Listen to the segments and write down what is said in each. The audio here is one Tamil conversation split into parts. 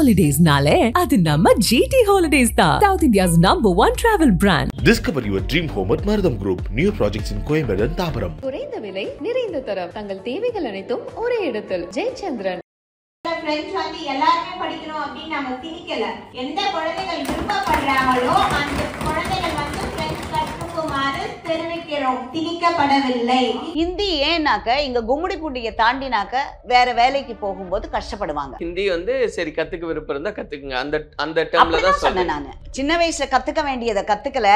ஹாலிடேஸ்னாலே அது நம்ம ஜிடி ஹாலிடேஸ் தான் south India's number one travel brand discover your dream home at Marutham group new projects in Koyambedu Tambaram குறைந்த விலை நிறைந்த தரம் தங்கள் தேவைகள் அனைத்தும் ஒரே இடத்தில் ஜெயச்சந்திரன் ஃப்ரெண்ட்ஸ் வந்து எல்லாருமே படிக்கணும் அப்படின்னு நம்ம திணிக்கல எந்த குழந்தைகள் விருப்பப்படுறாங்களோ அந்த குழந்தைகள் தெரிவிக்கிறோம் ஹிந்தி ஏன்னாக்க இங்க கும்முடி பூண்டியை தாண்டினாக்க வேற வேலைக்கு போகும்போது கஷ்டப்படுவாங்க ஹிந்தி வந்து சரி கத்துக்க விருப்பம் இருந்தா கத்துக்குங்க அந்த அந்த டேர்ம்ல தான் சொன்னேன் நான் சின்ன வயசுல கத்துக்க வேண்டியதை கத்துக்கல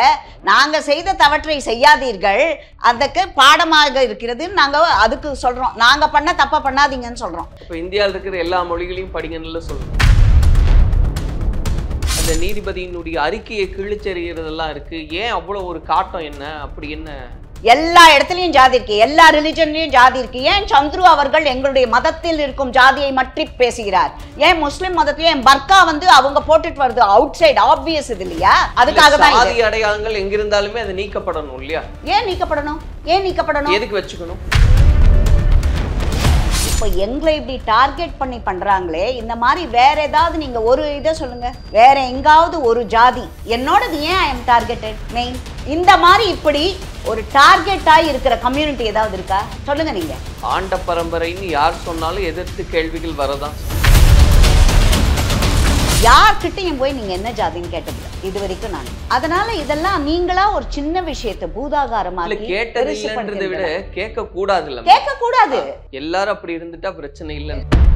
நாங்க செய்த தவற்றை செய்யாதீர்கள் அதற்கு பாடமாக இருக்கிறது நாங்க அதுக்கு சொல்றோம் நாங்க பண்ண தப்பா பண்ணாதீங்கன்னு சொல்றோம் இப்போ இந்தியாவில் இருக்கிற எல்லா மொழிகளையும் படிங்கன்னு சொல்றோம் இந்த நீதிபதியினுடைய அறிக்கையை கிழிச்சறிகிறதெல்லாம் இருக்கு ஏன் அவ்வளோ ஒரு காட்டம் என்ன அப்படி என்ன எல்லா இடத்துலையும் ஜாதி இருக்கு எல்லா ரிலிஜன்லையும் ஜாதி இருக்கு ஏன் சந்துரு அவர்கள் எங்களுடைய மதத்தில் இருக்கும் ஜாதியை மற்றி பேசுகிறார் ஏன் முஸ்லிம் மதத்திலயும் என் பர்கா வந்து அவங்க போட்டுட்டு வருது அவுட் சைடு ஆப்வியஸ் இது இல்லையா அதுக்காக தான் ஜாதி அடையாளங்கள் எங்கிருந்தாலுமே அது நீக்கப்படணும் இல்லையா ஏன் நீக்கப்படணும் ஏன் நீக்கப்படணும் எதுக்கு வச்சுக்கணும் இப்போ எங்களை இப்படி டார்கெட் பண்ணி பண்ணுறாங்களே இந்த மாதிரி வேற ஏதாவது நீங்கள் ஒரு இதை சொல்லுங்க வேற எங்காவது ஒரு ஜாதி என்னோடது ஏன் ஐ எம் டார்கெட்டட் மெயின் இந்த மாதிரி இப்படி ஒரு டார்கெட்டாக இருக்கிற கம்யூனிட்டி ஏதாவது இருக்கா சொல்லுங்கள் நீங்கள் ஆண்ட பரம்பரைன்னு யார் சொன்னாலும் எதிர்த்து கேள்விகள் வரதான் யார்கிட்டையும் போய் நீங்கள் என்ன ஜாதின்னு கேட்டது இது வரைக்கும் நான் அதனால இதெல்லாம் நீங்களா ஒரு சின்ன விஷயத்தை பூதாகாரமாக கேட்டது விட கேட்க கூடாது கேட்க கூடாது எல்லாரும் அப்படி இருந்துட்டா பிரச்சனை இல்லைன்னு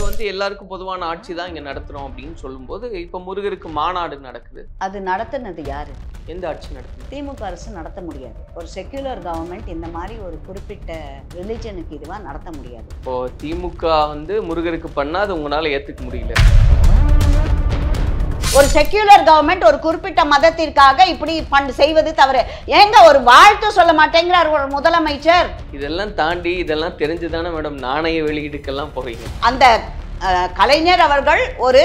நாங்கள் வந்து எல்லாருக்கும் பொதுவான ஆட்சி தான் இங்கே நடத்துகிறோம் அப்படின்னு சொல்லும்போது இப்போ முருகருக்கு மாநாடு நடக்குது அது நடத்தினது யாரு எந்த ஆட்சி நடத்தும் திமுக அரசு நடத்த முடியாது ஒரு செக்யூலர் கவர்மெண்ட் இந்த மாதிரி ஒரு குறிப்பிட்ட ரிலிஜனுக்கு இதுவா நடத்த முடியாது இப்போ திமுக வந்து முருகருக்கு பண்ணால் அது உங்களால் ஏற்றுக்க முடியல ஒரு செக்யூலர் கவர்மெண்ட் ஒரு குறிப்பிட்ட மதத்திற்காக இப்படி செய்வது தவறு ஏங்க ஒரு வாழ்த்து சொல்ல மாட்டேங்கிறார் ஒரு முதலமைச்சர் இதெல்லாம் தாண்டி இதெல்லாம் தெரிஞ்சுதானே மேடம் நாணய வெளியீடுக்கெல்லாம் போவீங்க அந்த கலைஞர் அவர்கள் ஒரு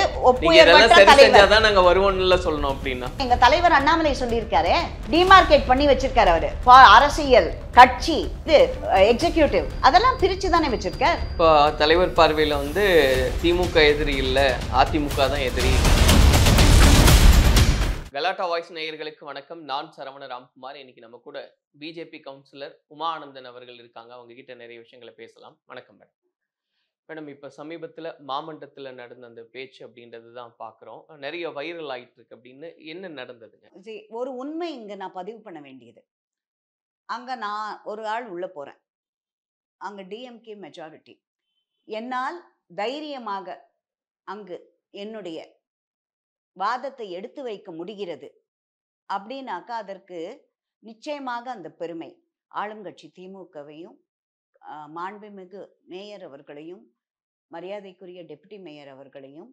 நாங்க வருவோம்ல சொல்லணும் அப்படின்னா எங்க தலைவர் அண்ணாமலை சொல்லியிருக்காரு டிமார்க்கெட் பண்ணி வச்சிருக்காரு அவரு அரசியல் கட்சி இது எக்ஸிக்யூட்டிவ் அதெல்லாம் பிரிச்சு தானே வச்சிருக்காரு இப்போ தலைவர் பார்வையில வந்து திமுக எதிரி இல்ல அதிமுக தான் எதிரி கலாட்டா வாய்ஸ் நேயர்களுக்கு வணக்கம் நான் சரவண ராம்குமார் இன்னைக்கு நம்ம கூட பிஜேபி கவுன்சிலர் உமானந்தன் அவர்கள் இருக்காங்க அவங்க கிட்ட நிறைய விஷயங்களை பேசலாம் வணக்கம் மேடம் மேடம் இப்போ சமீபத்தில் மாமண்டத்தில் நடந்த அந்த பேச்சு அப்படின்றது தான் பார்க்குறோம் நிறைய வைரல் ஆயிட்டு இருக்கு அப்படின்னு என்ன நடந்ததுங்க ஒரு உண்மை இங்கே நான் பதிவு பண்ண வேண்டியது அங்கே நான் ஒரு ஆள் உள்ளே போகிறேன் அங்கே டிஎம்கே மெஜாரிட்டி என்னால் தைரியமாக அங்கு என்னுடைய வாதத்தை எடுத்து வைக்க முடிகிறது அப்படின்னாக்கா அதற்கு நிச்சயமாக அந்த பெருமை ஆளுங்கட்சி திமுகவையும் மாண்புமிகு மேயர் அவர்களையும் மரியாதைக்குரிய டெப்டி மேயர் அவர்களையும்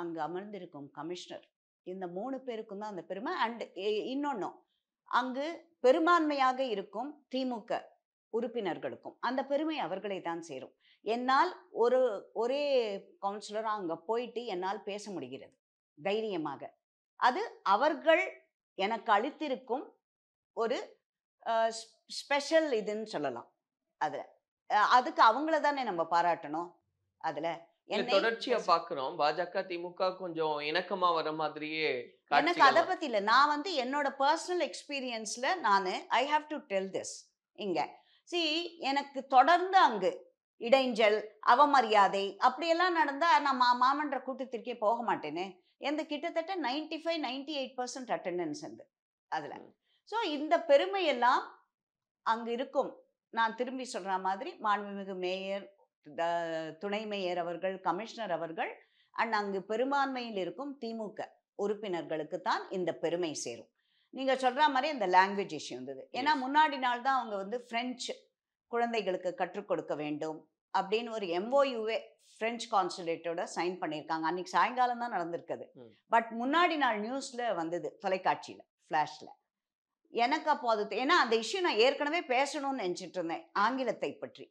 அங்கு அமர்ந்திருக்கும் கமிஷனர் இந்த மூணு பேருக்கும் தான் அந்த பெருமை அண்டு இன்னொன்னும் அங்கு பெரும்பான்மையாக இருக்கும் திமுக உறுப்பினர்களுக்கும் அந்த பெருமை அவர்களை தான் சேரும் என்னால் ஒரு ஒரே கவுன்சிலராக அங்கே போயிட்டு என்னால் பேச முடிகிறது தைரியமாக அது அவர்கள் எனக்கு அளித்திருக்கும் ஒரு ஸ்பெஷல் இதுன்னு சொல்லலாம் அதில் அதுக்கு அவங்கள தானே நம்ம பாராட்டணும் அதில் தொடர்ச்சியா பாக்குறோம் பாஜக திமுக கொஞ்சம் இணக்கமா வர மாதிரியே எனக்கு அத பத்தி இல்ல நான் வந்து என்னோட பர்சனல் எக்ஸ்பீரியன்ஸ்ல நானு I have to tell this இங்க சி எனக்கு தொடர்ந்து அங்கு இடைஞ்சல் அவமரியாதை அப்படியெல்லாம் நடந்தா நான் மாமன்ற கூட்டத்திற்கே போக மாட்டேனே எந்த கிட்டத்தட்ட ninety five ninety eight percent attendance இருந்து அதில் ஸோ இந்த பெருமையெல்லாம் அங்கே இருக்கும் நான் திரும்பி சொல்கிற மாதிரி மாண்புமிகு மேயர் துணை மேயர் அவர்கள் கமிஷனர் அவர்கள் அண்ட் அங்கு பெரும்பான்மையில் இருக்கும் திமுக உறுப்பினர்களுக்கு தான் இந்த பெருமை சேரும் நீங்கள் சொல்கிற மாதிரி இந்த லாங்குவேஜ் இஷ்யூ இருந்தது ஏன்னா முன்னாடி நாள் தான் அவங்க வந்து ஃப்ரெஞ்சு குழந்தைகளுக்கு கற்றுக் கொடுக்க வேண்டும் அப்படின்னு ஒரு எம்ஓயுவே ஃப்ரெஞ்ச் கான்சுலேட்டோட சைன் பண்ணியிருக்காங்க அன்னைக்கு சாயங்காலம் தான் நடந்திருக்குது பட் முன்னாடி நாள் நியூஸில் வந்தது தொலைக்காட்சியில் ஃப்ளாஷில் எனக்கு அப்போ அது ஏன்னா அந்த இஷ்யூ நான் ஏற்கனவே பேசணும்னு நினச்சிட்டு இருந்தேன் ஆங்கிலத்தை பற்றி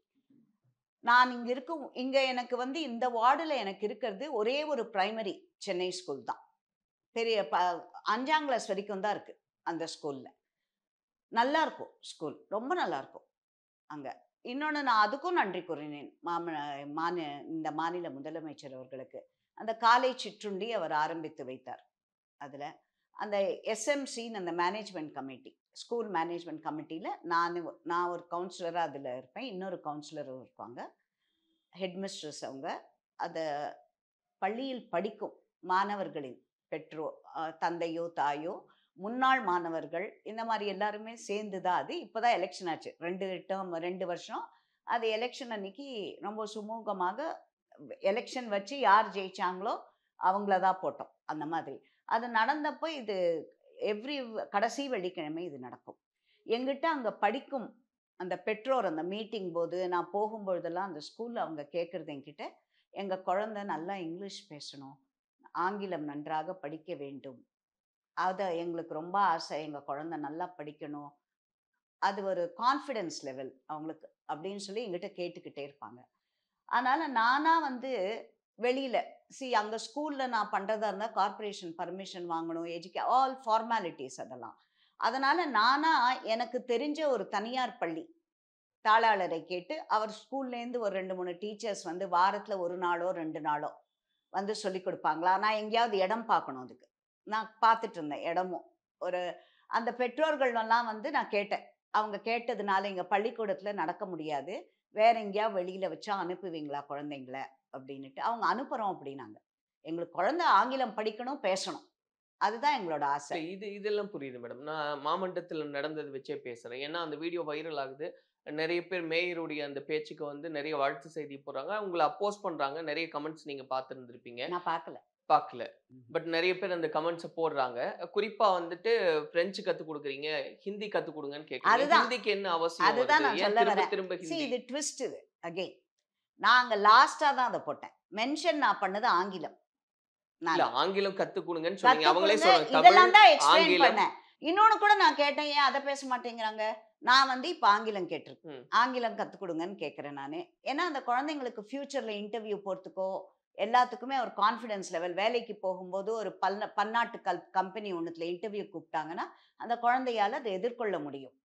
நான் இங்கே இருக்கும் இங்கே எனக்கு வந்து இந்த வார்டில் எனக்கு இருக்கிறது ஒரே ஒரு ப்ரைமரி சென்னை ஸ்கூல் தான் பெரிய ப அஞ்சாம் கிளாஸ் வரைக்கும் தான் இருக்குது அந்த ஸ்கூலில் நல்லா இருக்கும் ஸ்கூல் ரொம்ப நல்லா இருக்கும் அங்கே இன்னொன்று நான் அதுக்கும் நன்றி கூறினேன் மாம மாநில இந்த மாநில முதலமைச்சர் அவர்களுக்கு அந்த காலை சிற்றுண்டி அவர் ஆரம்பித்து வைத்தார் அதில் அந்த எஸ்எம்சின்னு அந்த மேனேஜ்மெண்ட் கமிட்டி ஸ்கூல் மேனேஜ்மெண்ட் கமிட்டியில் நான் நான் ஒரு கவுன்சிலராக அதில் இருப்பேன் இன்னொரு கவுன்சிலரும் இருப்பாங்க ஹெட்மிஸ்ட்ரஸ் அவங்க அதை பள்ளியில் படிக்கும் மாணவர்களின் பெற்றோ தந்தையோ தாயோ முன்னாள் மாணவர்கள் இந்த மாதிரி எல்லாருமே சேர்ந்து தான் அது இப்போ தான் எலெக்ஷன் ஆச்சு ரெண்டு டேர்ம் ரெண்டு வருஷம் அது எலெக்ஷன் அன்னைக்கு ரொம்ப சுமூகமாக எலெக்ஷன் வச்சு யார் ஜெயிச்சாங்களோ அவங்கள தான் போட்டோம் அந்த மாதிரி அது நடந்தப்போ இது எவ்ரி கடைசி வெள்ளிக்கிழமை இது நடக்கும் எங்கிட்ட அங்கே படிக்கும் அந்த பெற்றோர் அந்த மீட்டிங் போது நான் போகும்பொழுதெல்லாம் அந்த ஸ்கூலில் அவங்க கேட்குறது என்கிட்ட எங்கள் குழந்த நல்லா இங்கிலீஷ் பேசணும் ஆங்கிலம் நன்றாக படிக்க வேண்டும் அதை எங்களுக்கு ரொம்ப ஆசை எங்கள் குழந்த நல்லா படிக்கணும் அது ஒரு கான்ஃபிடென்ஸ் லெவல் அவங்களுக்கு அப்படின்னு சொல்லி எங்கிட்ட கேட்டுக்கிட்டே இருப்பாங்க அதனால் நானாக வந்து வெளியில் சி அங்கே ஸ்கூலில் நான் பண்ணுறதா இருந்தால் கார்பரேஷன் பர்மிஷன் வாங்கணும் எஜுகே ஆல் ஃபார்மாலிட்டிஸ் அதெல்லாம் அதனால் நானாக எனக்கு தெரிஞ்ச ஒரு தனியார் பள்ளி தாளாளரை கேட்டு அவர் ஸ்கூல்லேருந்து ஒரு ரெண்டு மூணு டீச்சர்ஸ் வந்து வாரத்தில் ஒரு நாளோ ரெண்டு நாளோ வந்து சொல்லி கொடுப்பாங்களா நான் எங்கேயாவது இடம் பார்க்கணும் அதுக்கு நான் பார்த்துட்டு இருந்தேன் இடமும் ஒரு அந்த எல்லாம் வந்து நான் கேட்டேன் அவங்க கேட்டதுனால எங்கள் பள்ளிக்கூடத்தில் நடக்க முடியாது வேற எங்கேயா வெளியில் வச்சா அனுப்புவீங்களா குழந்தைங்கள அப்படின்ட்டு அவங்க அனுப்புகிறோம் அப்படின்னாங்க எங்களுக்கு குழந்தை ஆங்கிலம் படிக்கணும் பேசணும் அதுதான் எங்களோட ஆசை இது இதெல்லாம் புரியுது மேடம் நான் மாமண்டத்தில் நடந்தது வச்சே பேசுகிறேன் ஏன்னா அந்த வீடியோ வைரல் ஆகுது நிறைய பேர் மேயருடைய அந்த பேச்சுக்கு வந்து நிறைய வாழ்த்து செய்தி போடுறாங்க அவங்களை அப்போஸ் பண்ணுறாங்க நிறைய கமெண்ட்ஸ் நீங்கள் பார்த்துருந்துருப்பீங்க நான் பார்க்கல பார்க்கல பட் நிறைய பேர் அந்த கமெண்ட்ஸை போடுறாங்க குறிப்பா வந்துட்டு பிரெஞ்சு கத்து கொடுக்குறீங்க ஹிந்தி கத்து கொடுங்கன்னு கேட்குறாங்க ஹிந்திக்கு என்ன அவசியம் அதுதான் திரும்ப திரும்ப இது ட்விஸ்ட் இது அகெயின் நாங்க லாஸ்டா தான் அதை போட்டேன் மென்ஷன் நான் பண்ணது ஆங்கிலம் ஆங்கிலம் கத்து கொடுங்கன்னு சொன்னீங்க அவங்களே சொல்றாங்க இதெல்லாம் தான் எக்ஸ்பிளைன் பண்ணேன் இன்னொன்னு கூட நான் கேட்டேன் ஏன் அதை பேச மாட்டேங்கிறாங்க நான் வந்து இப்போ ஆங்கிலம் கேட்டிருக்கேன் ஆங்கிலம் கற்றுக் கொடுங்கன்னு கேட்குறேன் நான் ஏன்னா அந்த குழந்தைங்களுக்கு ஃப்யூச்சரில் இன்டர்வியூ போகிறதுக்கோ எல்லாத்துக்குமே ஒரு கான்ஃபிடென்ஸ் லெவல் வேலைக்கு போகும்போது ஒரு பல்ன பன்னாட்டு கல் கம்பெனி ஒன்றுத்துல இன்டர்வியூ கூப்பிட்டாங்கன்னா அந்த குழந்தையால் அதை எதிர்கொள்ள முடியும்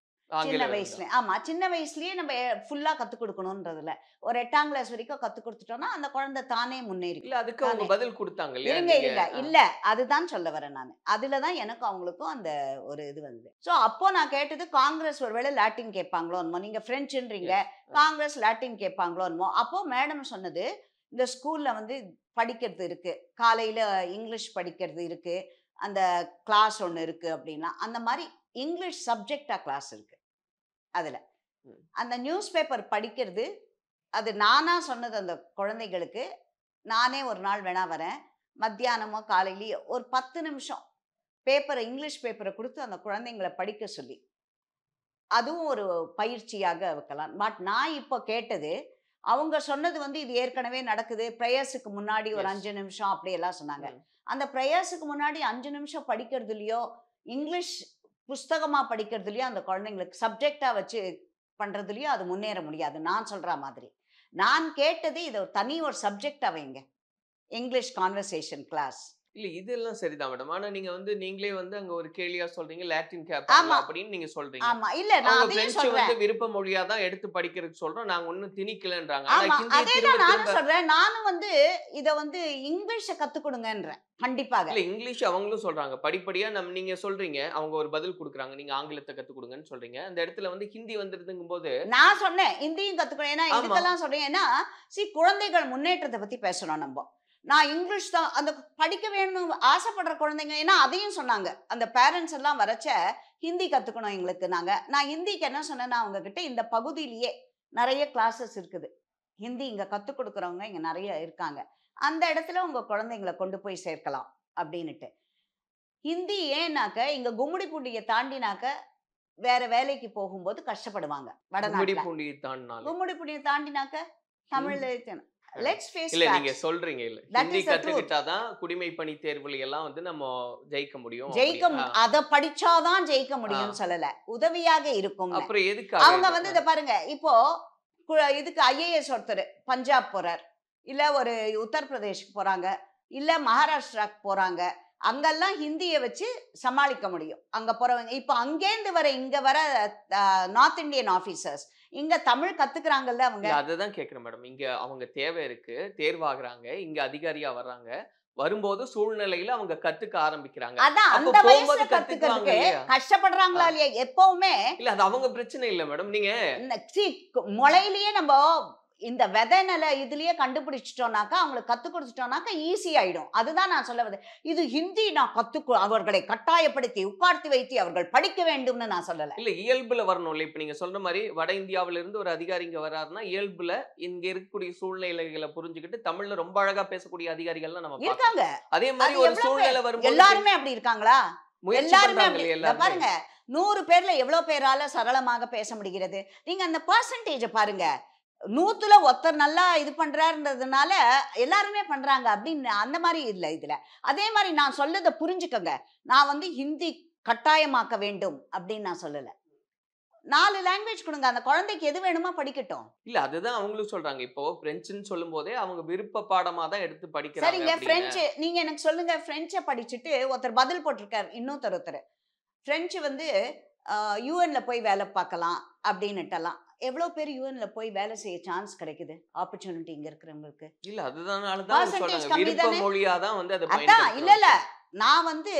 சின்ன வயசுல ஆமா சின்ன வயசுலயே நம்ம ஃபுல்லா கத்து கொடுக்கணும்ன்றதுல ஒரு எட்டாம் கிளாஸ் வரைக்கும் கத்து கொடுத்துட்டோம்னா அந்த குழந்தை தானே முன்னேறி இல்ல அதுக்கு பதில் இல்ல அதுதான் சொல்ல வரேன் நான் அதுலதான் எனக்கு அவங்களுக்கும் அந்த ஒரு இது வந்து சோ அப்போ நான் கேட்டது காங்கிரஸ் ஒருவேளை லாட்டின் கேட்பாங்களோன்னு நீங்க பிரெஞ்சுன்றீங்க காங்கிரஸ் லாட்டின் கேட்பாங்களோன்னு அப்போ மேடம் சொன்னது இந்த ஸ்கூலில் வந்து படிக்கிறது இருக்குது காலையில் இங்கிலீஷ் படிக்கிறது இருக்குது அந்த கிளாஸ் ஒன்று இருக்குது அப்படின்னா அந்த மாதிரி இங்கிலீஷ் சப்ஜெக்டாக கிளாஸ் இருக்குது அதில் அந்த நியூஸ் பேப்பர் படிக்கிறது அது நானாக சொன்னது அந்த குழந்தைகளுக்கு நானே ஒரு நாள் வேணா வரேன் மத்தியானமோ காலையிலேயோ ஒரு பத்து நிமிஷம் பேப்பரை இங்கிலீஷ் பேப்பரை கொடுத்து அந்த குழந்தைங்களை படிக்க சொல்லி அதுவும் ஒரு பயிற்சியாக வைக்கலாம் பட் நான் இப்போ கேட்டது அவங்க சொன்னது வந்து இது ஏற்கனவே நடக்குது ப்ரேயர்ஸுக்கு முன்னாடி ஒரு அஞ்சு நிமிஷம் அப்படியெல்லாம் சொன்னாங்க அந்த ப்ரேயர்ஸுக்கு முன்னாடி அஞ்சு நிமிஷம் படிக்கிறதுலையோ இங்கிலீஷ் புஸ்தகமாக படிக்கிறதுலையோ அந்த குழந்தைங்களுக்கு சப்ஜெக்டாக வச்சு பண்ணுறதுலையோ அது முன்னேற முடியாது நான் சொல்கிற மாதிரி நான் கேட்டது இதை தனி ஒரு சப்ஜெக்ட் வைங்க இங்கிலீஷ் கான்வர்சேஷன் கிளாஸ் இல்லை இதெல்லாம் சரிதான் மேடம் ஆனா நீங்க வந்து நீங்களே வந்து அங்க ஒரு கேலியா சொல்றீங்க லாட்டின் கேப் அப்படின்னு நீங்க சொல்றீங்க ஆமா இல்ல நான் அதையும் சொல்றேன் வந்து விருப்ப மொழியா தான் எடுத்து படிக்கிறதுக்கு சொல்றோம் நாங்க ஒண்ணும் திணிக்கலன்றாங்க ஆனா அதே தான் நானும் சொல்றேன் நானும் வந்து இத வந்து இங்கிலீஷ கத்துக்கணுங்கன்றேன் கண்டிப்பாக இல்ல இங்கிலீஷ் அவங்களும் சொல்றாங்க படிப்படியா நம்ம நீங்க சொல்றீங்க அவங்க ஒரு பதில் கொடுக்குறாங்க நீங்க ஆங்கிலத்தை கத்து கொடுங்கன்னு சொல்றீங்க அந்த இடத்துல வந்து ஹிந்தி வந்துருதுங்கும் போது நான் சொன்னேன் ஹிந்தியும் கத்துக்கணும் ஏன்னா இதெல்லாம் சொல்றேன் ஏன்னா சி குழந்தைகள் முன்னேற்றத்தை பத்தி பேசணும் நம்ம நான் இங்கிலீஷ் தான் அந்த படிக்க வேணும்னு ஆசைப்படுற குழந்தைங்க ஏன்னா அதையும் சொன்னாங்க அந்த பேரண்ட்ஸ் எல்லாம் வரச்ச ஹிந்தி கற்றுக்கணும் எங்களுக்கு நாங்கள் நான் ஹிந்திக்கு என்ன சொன்னேன்னா அவங்கக்கிட்ட இந்த பகுதியிலேயே நிறைய கிளாஸஸ் இருக்குது ஹிந்தி இங்கே கற்றுக் கொடுக்குறவங்க இங்கே நிறைய இருக்காங்க அந்த இடத்துல உங்கள் குழந்தைங்களை கொண்டு போய் சேர்க்கலாம் அப்படின்னுட்டு ஹிந்தி ஏன்னாக்க இங்கே கும்முடிப்பூண்டியை தாண்டினாக்க வேற வேலைக்கு போகும்போது கஷ்டப்படுவாங்க வடநாட்டில் கும்முடிப்பூண்டியை தாண்டினாக்க தமிழ்ல லெட்ஸ் ஃபேஸ் இல்ல நீங்க சொல்றீங்க இல்ல ஹிந்தி கத்துக்கிட்டாதான் குடிமை பணி தேர்வுல எல்லாம் வந்து நம்ம ஜெயிக்க முடியும் ஜெயிக்க அத படிச்சாதான் ஜெயிக்க முடியும் சொல்லல உதவியாக இருக்கும் அப்புறம் எதுக்கு அவங்க வந்து இத பாருங்க இப்போ இதுக்கு ஐஏஎஸ் ஒருத்தர் பஞ்சாப் போறார் இல்ல ஒரு உத்தரப்பிரதேஷ்க்கு போறாங்க இல்ல மகாராஷ்டிராக்கு போறாங்க அங்கெல்லாம் ஹிந்தியை வச்சு சமாளிக்க முடியும் அங்க போறவங்க இப்போ அங்கேருந்து வர இங்க வர நார்த் இந்தியன் ஆபீசர்ஸ் இங்க தமிழ் கத்துக்கிறாங்கல்ல அவங்க அதுதான் கேக்குறேன் மேடம் இங்க அவங்க தேவை இருக்கு தேர்வாகிறாங்க இங்க அதிகாரியா வர்றாங்க வரும்போது சூழ்நிலையில அவங்க கத்துக்க ஆரம்பிக்கிறாங்க அந்த வயசுல கஷ்டப்படுறாங்களா இல்லையா எப்பவுமே இல்ல அது அவங்க பிரச்சனை இல்ல மேடம் நீங்க முளையிலேயே நம்ம இந்த விதை நில இதுலயே கண்டுபிடிச்சிட்டோம்னாக்கா அவங்களுக்கு கத்து கொடுத்துட்டோம்னாக்கா ஈஸி ஆயிடும் அதுதான் நான் சொல்ல வது இது ஹிந்தி நான் கற்றுக்கு அவர்களை கட்டாயப்படுத்தி உட்கார்த்தி வைத்து அவர்கள் படிக்க வேண்டும்னு நான் சொல்லலை இல்ல இயல்புல வரணும் இல்ல இப்ப நீங்க சொல்ற மாதிரி வட இருந்து ஒரு அதிகாரி இங்க வராருன்னா இயல்புல இங்க இருக்கக்கூடிய சூழ்நிலைகளை புரிஞ்சுக்கிட்டு தமிழ்ல ரொம்ப அழகா பேசக்கூடிய அதிகாரிகள்லாம் நம்ம இருக்காங்க அதே மாதிரி ஒரு சூழ்நிலை வரும் எல்லாருமே அப்படி இருக்காங்களா எல்லாருமே பாருங்க நூறு பேர்ல எவ்வளவு பேரால சரளமாக பேச முடிகிறது நீங்க அந்த பர்சன்டேஜை பாருங்க நூத்துல ஒருத்தர் நல்லா இது பண்றாருன்றதுனால எல்லாருமே பண்றாங்க அப்படின்னு அந்த மாதிரி இல்லை இதுல அதே மாதிரி நான் சொல்லதை புரிஞ்சுக்கோங்க நான் வந்து ஹிந்தி கட்டாயமாக்க வேண்டும் அப்படின்னு நான் சொல்லலை நாலு லாங்குவேஜ் கொடுங்க அந்த குழந்தைக்கு எது வேணுமோ படிக்கட்டும் இல்ல அதுதான் அவங்களும் சொல்றாங்க இப்போ பிரெஞ்சுன்னு சொல்லும் போதே அவங்க விருப்ப பாடமா தான் எடுத்து படிக்கிறாங்க சரிங்க பிரெஞ்சு நீங்க எனக்கு சொல்லுங்க பிரெஞ்சை படிச்சுட்டு ஒருத்தர் பதில் போட்டிருக்காரு இன்னொருத்தர் ஒருத்தர் பிரெஞ்சு வந்து யூஎன்ல போய் வேலை பார்க்கலாம் அப்படின்னுட்டலாம் எவ்வளவு பேர் யூஎன்ல போய் வேலை செய்ய சான்ஸ் கிடைக்குது ஆப்பர்ச்சுனிட்டி இங்க இருக்கிறவங்களுக்கு இல்ல அதுதான் அதான் இல்ல இல்ல நான் வந்து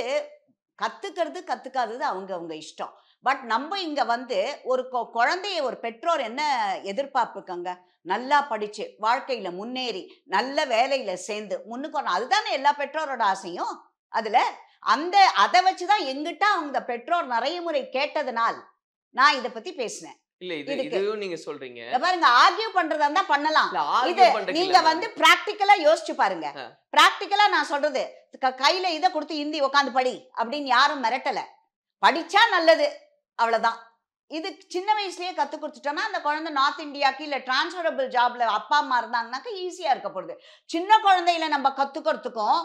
கத்துக்கிறது கத்துக்காதது அவங்க அவங்க இஷ்டம் பட் நம்ம இங்க வந்து ஒரு குழந்தைய ஒரு பெற்றோர் என்ன எதிர்பார்ப்புக்கங்க நல்லா படிச்சு வாழ்க்கையில முன்னேறி நல்ல வேலையில சேர்ந்து முன்னுக்கு அதுதானே எல்லா பெற்றோரோட ஆசையும் அதுல அந்த அதை வச்சுதான் எங்கிட்ட அவங்க பெற்றோர் நிறைய முறை கேட்டதுனால் நான் இதை பத்தி பேசினேன் இல்ல இது இதுவும் நீங்க சொல்றீங்க பாருங்க ஆர்கியூ பண்றதா இருந்தா பண்ணலாம் இது நீங்க வந்து பிராக்டிக்கலா யோசிச்சு பாருங்க பிராக்டிக்கலா நான் சொல்றது கையில இத கொடுத்து இந்தி உட்காந்து படி அப்படின்னு யாரும் மிரட்டல படிச்சா நல்லது அவ்வளவுதான் இது சின்ன வயசுலயே கத்து கொடுத்துட்டோம்னா அந்த குழந்தை நார்த் இந்தியாக்கு இல்ல டிரான்ஸ்ஃபரபிள் ஜாப்ல அப்பா அம்மா இருந்தாங்கனாக்கா ஈஸியா இருக்க போகுது சின்ன குழந்தையில நம்ம கத்துக்கிறதுக்கும்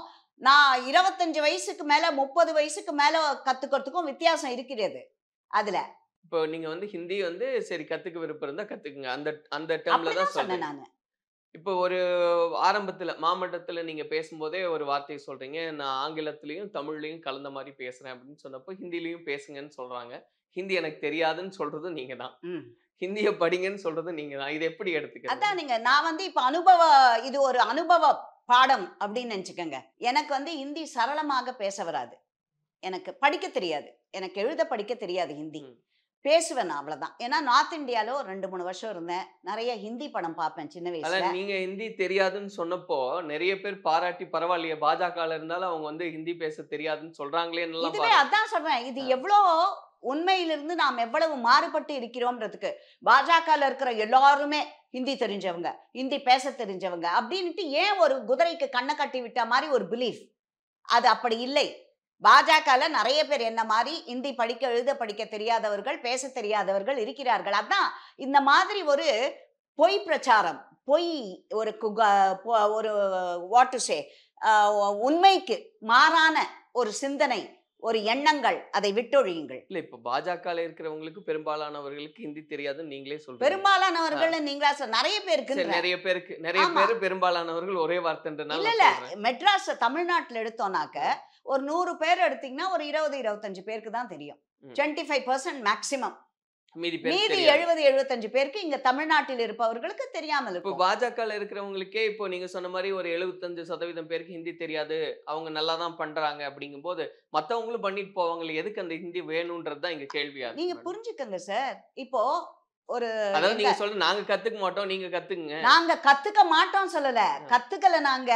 நான் இருபத்தஞ்சு வயசுக்கு மேல முப்பது வயசுக்கு மேல கத்துக்கிறதுக்கும் வித்தியாசம் இருக்கிறது அதுல இப்போ நீங்க வந்து ஹிந்தி வந்து சரி கத்துக்க விருப்பம் இருந்தா கத்துக்குங்க அந்த அந்த டேர்ம்ல தான் சொன்னேன் நான் இப்போ ஒரு ஆரம்பத்துல மாமட்டத்துல நீங்க பேசும்போதே ஒரு வார்த்தையை சொல்றீங்க நான் ஆங்கிலத்திலையும் தமிழ்லயும் கலந்த மாதிரி பேசுறேன் அப்படின்னு சொன்னப்போ ஹிந்திலையும் பேசுங்கன்னு சொல்றாங்க ஹிந்தி எனக்கு தெரியாதுன்னு சொல்றது நீங்க தான் ஹிந்திய படிங்கன்னு சொல்றது நீங்க தான் இது எப்படி எடுத்துக்க அதான் நீங்க நான் வந்து இப்ப அனுபவ இது ஒரு அனுபவ பாடம் அப்படின்னு நினைச்சுக்கோங்க எனக்கு வந்து ஹிந்தி சரளமாக பேச வராது எனக்கு படிக்க தெரியாது எனக்கு எழுத படிக்க தெரியாது ஹிந்தி பேசுவேன் நான் அவ்வளோதான் ஏன்னா நார்த் இந்தியால ரெண்டு மூணு வருஷம் இருந்தேன் நிறைய ஹிந்தி படம் பார்ப்பேன் சின்ன வயசுல நீங்க ஹிந்தி தெரியாதுன்னு சொன்னப்போ நிறைய பேர் பாராட்டி பரவாயில்லையே பாஜக இருந்தாலும் அவங்க வந்து ஹிந்தி பேச தெரியாதுன்னு சொல்றாங்களே இதுவே அதான் சொல்றேன் இது எவ்வளோ உண்மையிலிருந்து நாம் எவ்வளவு மாறுபட்டு இருக்கிறோம்ன்றதுக்கு பாஜகவில் இருக்கிற எல்லாருமே ஹிந்தி தெரிஞ்சவங்க ஹிந்தி பேச தெரிஞ்சவங்க அப்படின்ட்டு ஏன் ஒரு குதிரைக்கு கண்ணை கட்டி விட்ட மாதிரி ஒரு பிலீஃப் அது அப்படி இல்லை பாஜகல நிறைய பேர் என்ன மாதிரி இந்தி படிக்க எழுத படிக்க தெரியாதவர்கள் பேச தெரியாதவர்கள் இருக்கிறார்கள் அதான் இந்த மாதிரி ஒரு பொய் பிரச்சாரம் பொய் ஒரு ஒரு வாட் டு சே உண்மைக்கு மாறான ஒரு சிந்தனை ஒரு எண்ணங்கள் அதை விட்டொழியுங்கள் இல்ல இப்ப பாஜக இருக்கிறவங்களுக்கு பெரும்பாலானவர்களுக்கு ஹிந்தி தெரியாதுன்னு நீங்களே சொல்ல பெரும்பாலானவர்கள் நீங்களா சொல் நிறைய பேருக்கு நிறைய பேருக்கு நிறைய பேர் பெரும்பாலானவர்கள் ஒரே வார்த்தைன்றனால இல்ல இல்ல மெட்ராஸ் தமிழ்நாட்டில் எடுத்தோம்னாக்க ஒரு நூறு பேர் எடுத்தீங்கன்னா ஒரு இருபது இருபத்தஞ்சு பேருக்கு தான் தெரியும் டுவெண்ட்டி ஃபைவ் பர்சன்ட் மேக்சிமம் மீதி எழுபது எழுபத்தஞ்சு பேருக்கு இங்க தமிழ்நாட்டில் இருப்பவர்களுக்கு தெரியாமல் இப்போ பாஜக இருக்கிறவங்களுக்கே இப்போ நீங்க சொன்ன மாதிரி ஒரு எழுபத்தஞ்சு சதவீதம் பேருக்கு ஹிந்தி தெரியாது அவங்க நல்லா தான் பண்றாங்க அப்படிங்கும் போது மத்தவங்களும் பண்ணிட்டு போவாங்க எதுக்கு அந்த ஹிந்தி வேணும்ன்றது தான் இங்க கேள்வியா நீங்க புரிஞ்சுக்கங்க சார் இப்போ ஒரு அதாவது நீங்க சொல்ல நாங்க கத்துக்க மாட்டோம் நீங்க கத்துக்குங்க நாங்க கத்துக்க மாட்டோம் சொல்லல கத்துக்கல நாங்க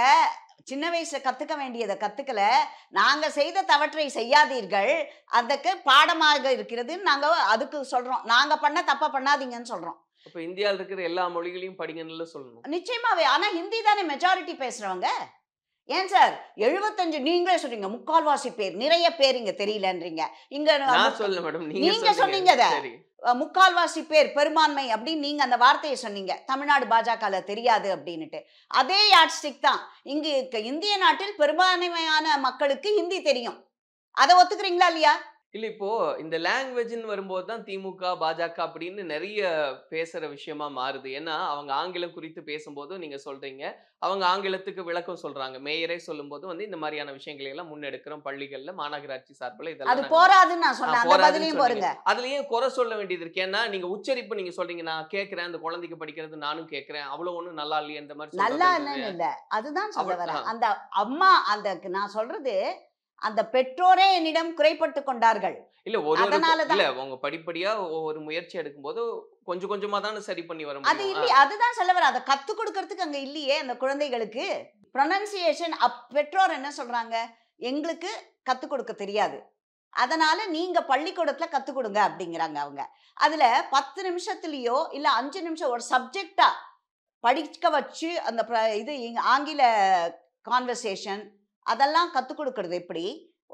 சின்ன வயசுல கத்துக்க வேண்டியதை கத்துக்கல நாங்க செய்த தவற்றை செய்யாதீர்கள் அதற்கு பாடமாக இருக்கிறது நாங்க அதுக்கு சொல்றோம் நாங்க பண்ண தப்பா பண்ணாதீங்கன்னு சொல்றோம் இப்போ இந்தியாவில் இருக்கிற எல்லா மொழிகளையும் படிங்கன்னு சொல்லணும் நிச்சயமாவே ஆனா ஹிந்தி தானே மெஜாரிட்டி பேசுறவங்க ஏன் சார் எழுபத்தஞ்சு நீங்களே சொல்றீங்க முக்கால்வாசி பேர் நிறைய பேர் இங்க தெரியலன்றீங்க இங்க சொல்ல மேடம் நீங்க சொன்னீங்க முக்கால்வாசி பேர் பெரும்பான்மை அப்படின்னு நீங்க அந்த வார்த்தையை சொன்னீங்க தமிழ்நாடு பாஜகல தெரியாது அப்படின்னுட்டு அதே யாட்ஸ்டிக் தான் இங்கு இந்திய நாட்டில் பெரும்பான்மையான மக்களுக்கு ஹிந்தி தெரியும் அதை ஒத்துக்கிறீங்களா இல்லையா இல்லை இப்போ இந்த லாங்குவேஜ்னு வரும்போது தான் திமுக பாஜக அப்படின்னு நிறைய பேசுற விஷயமா மாறுது ஏன்னா அவங்க ஆங்கிலம் குறித்து பேசும்போது நீங்க சொல்றீங்க அவங்க ஆங்கிலத்துக்கு விளக்கம் சொல்றாங்க மேயரே சொல்லும்போது வந்து இந்த மாதிரியான விஷயங்களை எல்லாம் முன்னெடுக்கிறோம் பள்ளிகள்ல மாநகராட்சி சார்பில் இதெல்லாம் போராதுன்னு நான் சொன்னேன் அதுலயும் குறை சொல்ல வேண்டியது இருக்கு ஏன்னா நீங்க உச்சரிப்பு நீங்க சொல்றீங்க நான் கேட்கிறேன் அந்த குழந்தைக்கு படிக்கிறது நானும் கேட்கிறேன் அவ்வளவு ஒண்ணும் நல்லா இல்லையே இந்த மாதிரி நல்லா இல்லைன்னு அதுதான் சொல்ல வரேன் அந்த அம்மா அந்த நான் சொல்றது அந்த பெற்றோரே என்னிடம் குறைப்பட்டு கொண்டார்கள் இல்ல ஒரு இல்ல உங்க படிப்படியா ஒரு முயற்சி எடுக்கும்போது கொஞ்சம் கொஞ்சமா தான் சரி பண்ணி வரும் அது இல்லையே அதுதான் சொல்ல வர அதை கத்து கொடுக்கறதுக்கு அங்க இல்லையே அந்த குழந்தைகளுக்கு ப்ரொனன்சியேஷன் அப் பெற்றோர் என்ன சொல்றாங்க எங்களுக்கு கத்து கொடுக்க தெரியாது அதனால நீங்க பள்ளிக்கூடத்துல கத்து கொடுங்க அப்படிங்கிறாங்க அவங்க அதுல பத்து நிமிஷத்துலயோ இல்ல அஞ்சு நிமிஷம் ஒரு சப்ஜெக்டா படிக்க வச்சு அந்த இது ஆங்கில கான்வர்சேஷன் அதெல்லாம் கற்றுக் கொடுக்குறது எப்படி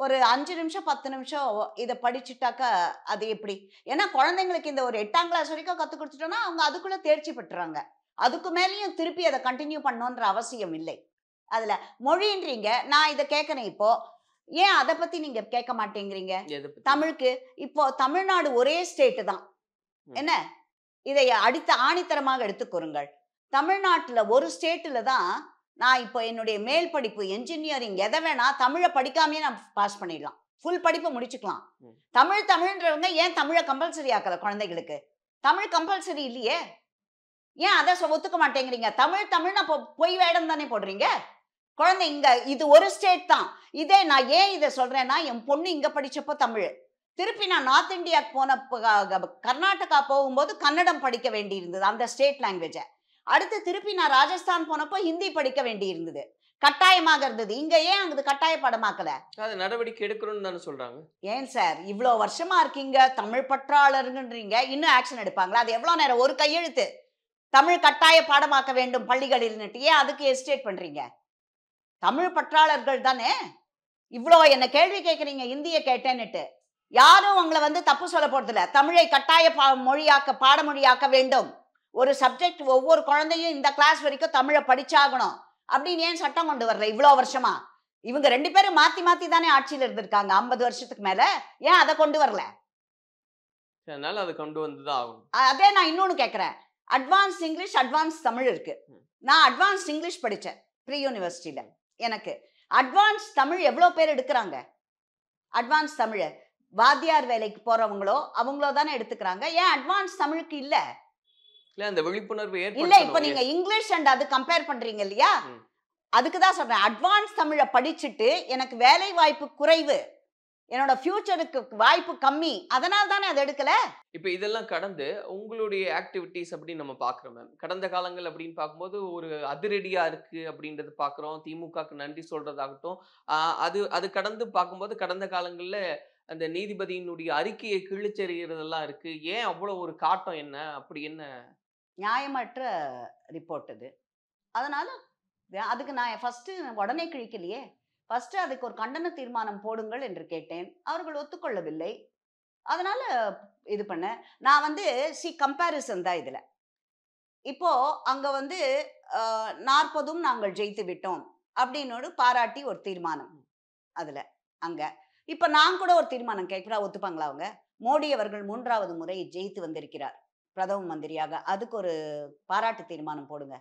ஒரு அஞ்சு நிமிஷம் பத்து நிமிஷம் இதை படிச்சுட்டாக்கா அது எப்படி ஏன்னா குழந்தைங்களுக்கு இந்த ஒரு எட்டாம் கிளாஸ் வரைக்கும் கற்றுக் கொடுத்துட்டோம்னா அவங்க அதுக்குள்ளே தேர்ச்சி பெற்றுறாங்க அதுக்கு மேலேயும் திருப்பி அதை கண்டினியூ பண்ணோன்ற அவசியம் இல்லை அதில் மொழின்றீங்க நான் இதை கேட்குறேன் இப்போ ஏன் அதை பற்றி நீங்கள் கேட்க மாட்டேங்கிறீங்க தமிழுக்கு இப்போ தமிழ்நாடு ஒரே ஸ்டேட்டு தான் என்ன இதை அடித்த ஆணித்தரமாக எடுத்துக்கொருங்கள் தமிழ்நாட்டில் ஒரு ஸ்டேட்டில் தான் நான் இப்போ என்னுடைய மேல் படிப்பு என்ஜினியரிங் எதை வேணா தமிழை படிக்காமே நான் பாஸ் பண்ணிடலாம் ஃபுல் படிப்பை முடிச்சுக்கலாம் தமிழ் தமிழ்ன்றவங்க ஏன் தமிழை கம்பல்சரி ஆக்கல குழந்தைகளுக்கு தமிழ் கம்பல்சரி இல்லையே ஏன் அதை ஒத்துக்க மாட்டேங்கிறீங்க தமிழ் தமிழ்னா பொய் வேடம் தானே போடுறீங்க குழந்தை இங்க இது ஒரு ஸ்டேட் தான் இதே நான் ஏன் இதை சொல்றேன்னா என் பொண்ணு இங்க படிச்சப்போ தமிழ் திருப்பி நான் நார்த் இந்தியாவுக்கு போன கர்நாடகா போகும்போது கன்னடம் படிக்க வேண்டியிருந்தது அந்த ஸ்டேட் லாங்குவேஜை அடுத்து திருப்பி நான் ராஜஸ்தான் போனப்போ ஹிந்தி படிக்க வேண்டி இருந்தது கட்டாயமாக இருந்தது இங்க ஏன் அங்க கட்டாய படமாக்கல அது நடவடிக்கை எடுக்கணும்னு தானே சொல்றாங்க ஏன் சார் இவ்வளவு வருஷமா இருக்கீங்க தமிழ் பற்றாளருங்கன்றீங்க இன்னும் ஆக்ஷன் எடுப்பாங்களா அது எவ்வளவு நேரம் ஒரு கையெழுத்து தமிழ் கட்டாய பாடமாக்க வேண்டும் பள்ளிகளில் ஏன் அதுக்கு எஸ்டேட் பண்றீங்க தமிழ் பற்றாளர்கள் தானே இவ்வளோ என்ன கேள்வி கேட்குறீங்க இந்திய கேட்டேன்னுட்டு யாரும் உங்களை வந்து தப்பு சொல்ல போறதில்ல தமிழை கட்டாய பா மொழியாக்க பாடமொழியாக்க வேண்டும் ஒரு சப்ஜெக்ட் ஒவ்வொரு குழந்தையும் இந்த கிளாஸ் வரைக்கும் தமிழை படிச்சாகணும் அப்படின்னு ஏன் சட்டம் கொண்டு வரல இவ்வளோ வருஷமா இவங்க ரெண்டு பேரும் மாத்தி மாத்தி தானே ஆட்சியில் இருந்திருக்காங்க ஐம்பது வருஷத்துக்கு மேல ஏன் அதை கொண்டு வரல அதனால அதை கொண்டு வந்துதான் அதே நான் இன்னொன்னு கேட்கறேன் அட்வான்ஸ் இங்கிலீஷ் அட்வான்ஸ் தமிழ் இருக்கு நான் அட்வான்ஸ் இங்கிலீஷ் படித்தேன் ப்ரீ யூனிவர்சிட்டியில எனக்கு அட்வான்ஸ் தமிழ் எவ்வளோ பேர் எடுக்கிறாங்க அட்வான்ஸ் தமிழ் வாத்தியார் வேலைக்கு போறவங்களோ அவங்களோ தானே எடுத்துக்கிறாங்க ஏன் அட்வான்ஸ் தமிழுக்கு இல்லை இல்ல அந்த விழிப்புணர்வு இல்ல இப்ப நீங்க இங்கிலீஷ் அண்ட் அது கம்பேர் பண்றீங்க இல்லையா அதுக்கு தான் சொல்றேன் அட்வான்ஸ் தமிழ படிச்சுட்டு எனக்கு வேலை வாய்ப்பு குறைவு என்னோட ஃபியூச்சருக்கு வாய்ப்பு கம்மி அதனால தானே அதை எடுக்கல இப்போ இதெல்லாம் கடந்து உங்களுடைய ஆக்டிவிட்டிஸ் அப்படின்னு நம்ம பார்க்குறோம் மேம் கடந்த காலங்கள் அப்படின்னு பார்க்கும்போது ஒரு அதிரடியா இருக்கு அப்படின்றது பாக்குறோம் திமுகக்கு நன்றி சொல்றதாகட்டும் அது அது கடந்து பார்க்கும்போது கடந்த காலங்களில் அந்த நீதிபதியினுடைய அறிக்கையை கிழிச்செறிகிறதெல்லாம் இருக்கு ஏன் அவ்வளவு ஒரு காட்டம் என்ன அப்படி என்ன நியாயமற்ற ரிப்போர்ட் இது அதனால் அதுக்கு நான் ஃபஸ்ட்டு உடனே கிழிக்கலையே ஃபஸ்ட்டு அதுக்கு ஒரு கண்டன தீர்மானம் போடுங்கள் என்று கேட்டேன் அவர்கள் ஒத்துக்கொள்ளவில்லை அதனால் இது பண்ணேன் நான் வந்து சி கம்பேரிசன் தான் இதில் இப்போது அங்கே வந்து நாற்பதும் நாங்கள் ஜெயித்து விட்டோம் அப்படின்னு பாராட்டி ஒரு தீர்மானம் அதில் அங்கே இப்போ நான் கூட ஒரு தீர்மானம் கேட்குறா ஒத்துப்பாங்களா அவங்க மோடி அவர்கள் மூன்றாவது முறை ஜெயித்து வந்திருக்கிறார் பிரதம மந்திரியாக அதுக்கு ஒரு பாராட்டு தீர்மானம் போடுங்க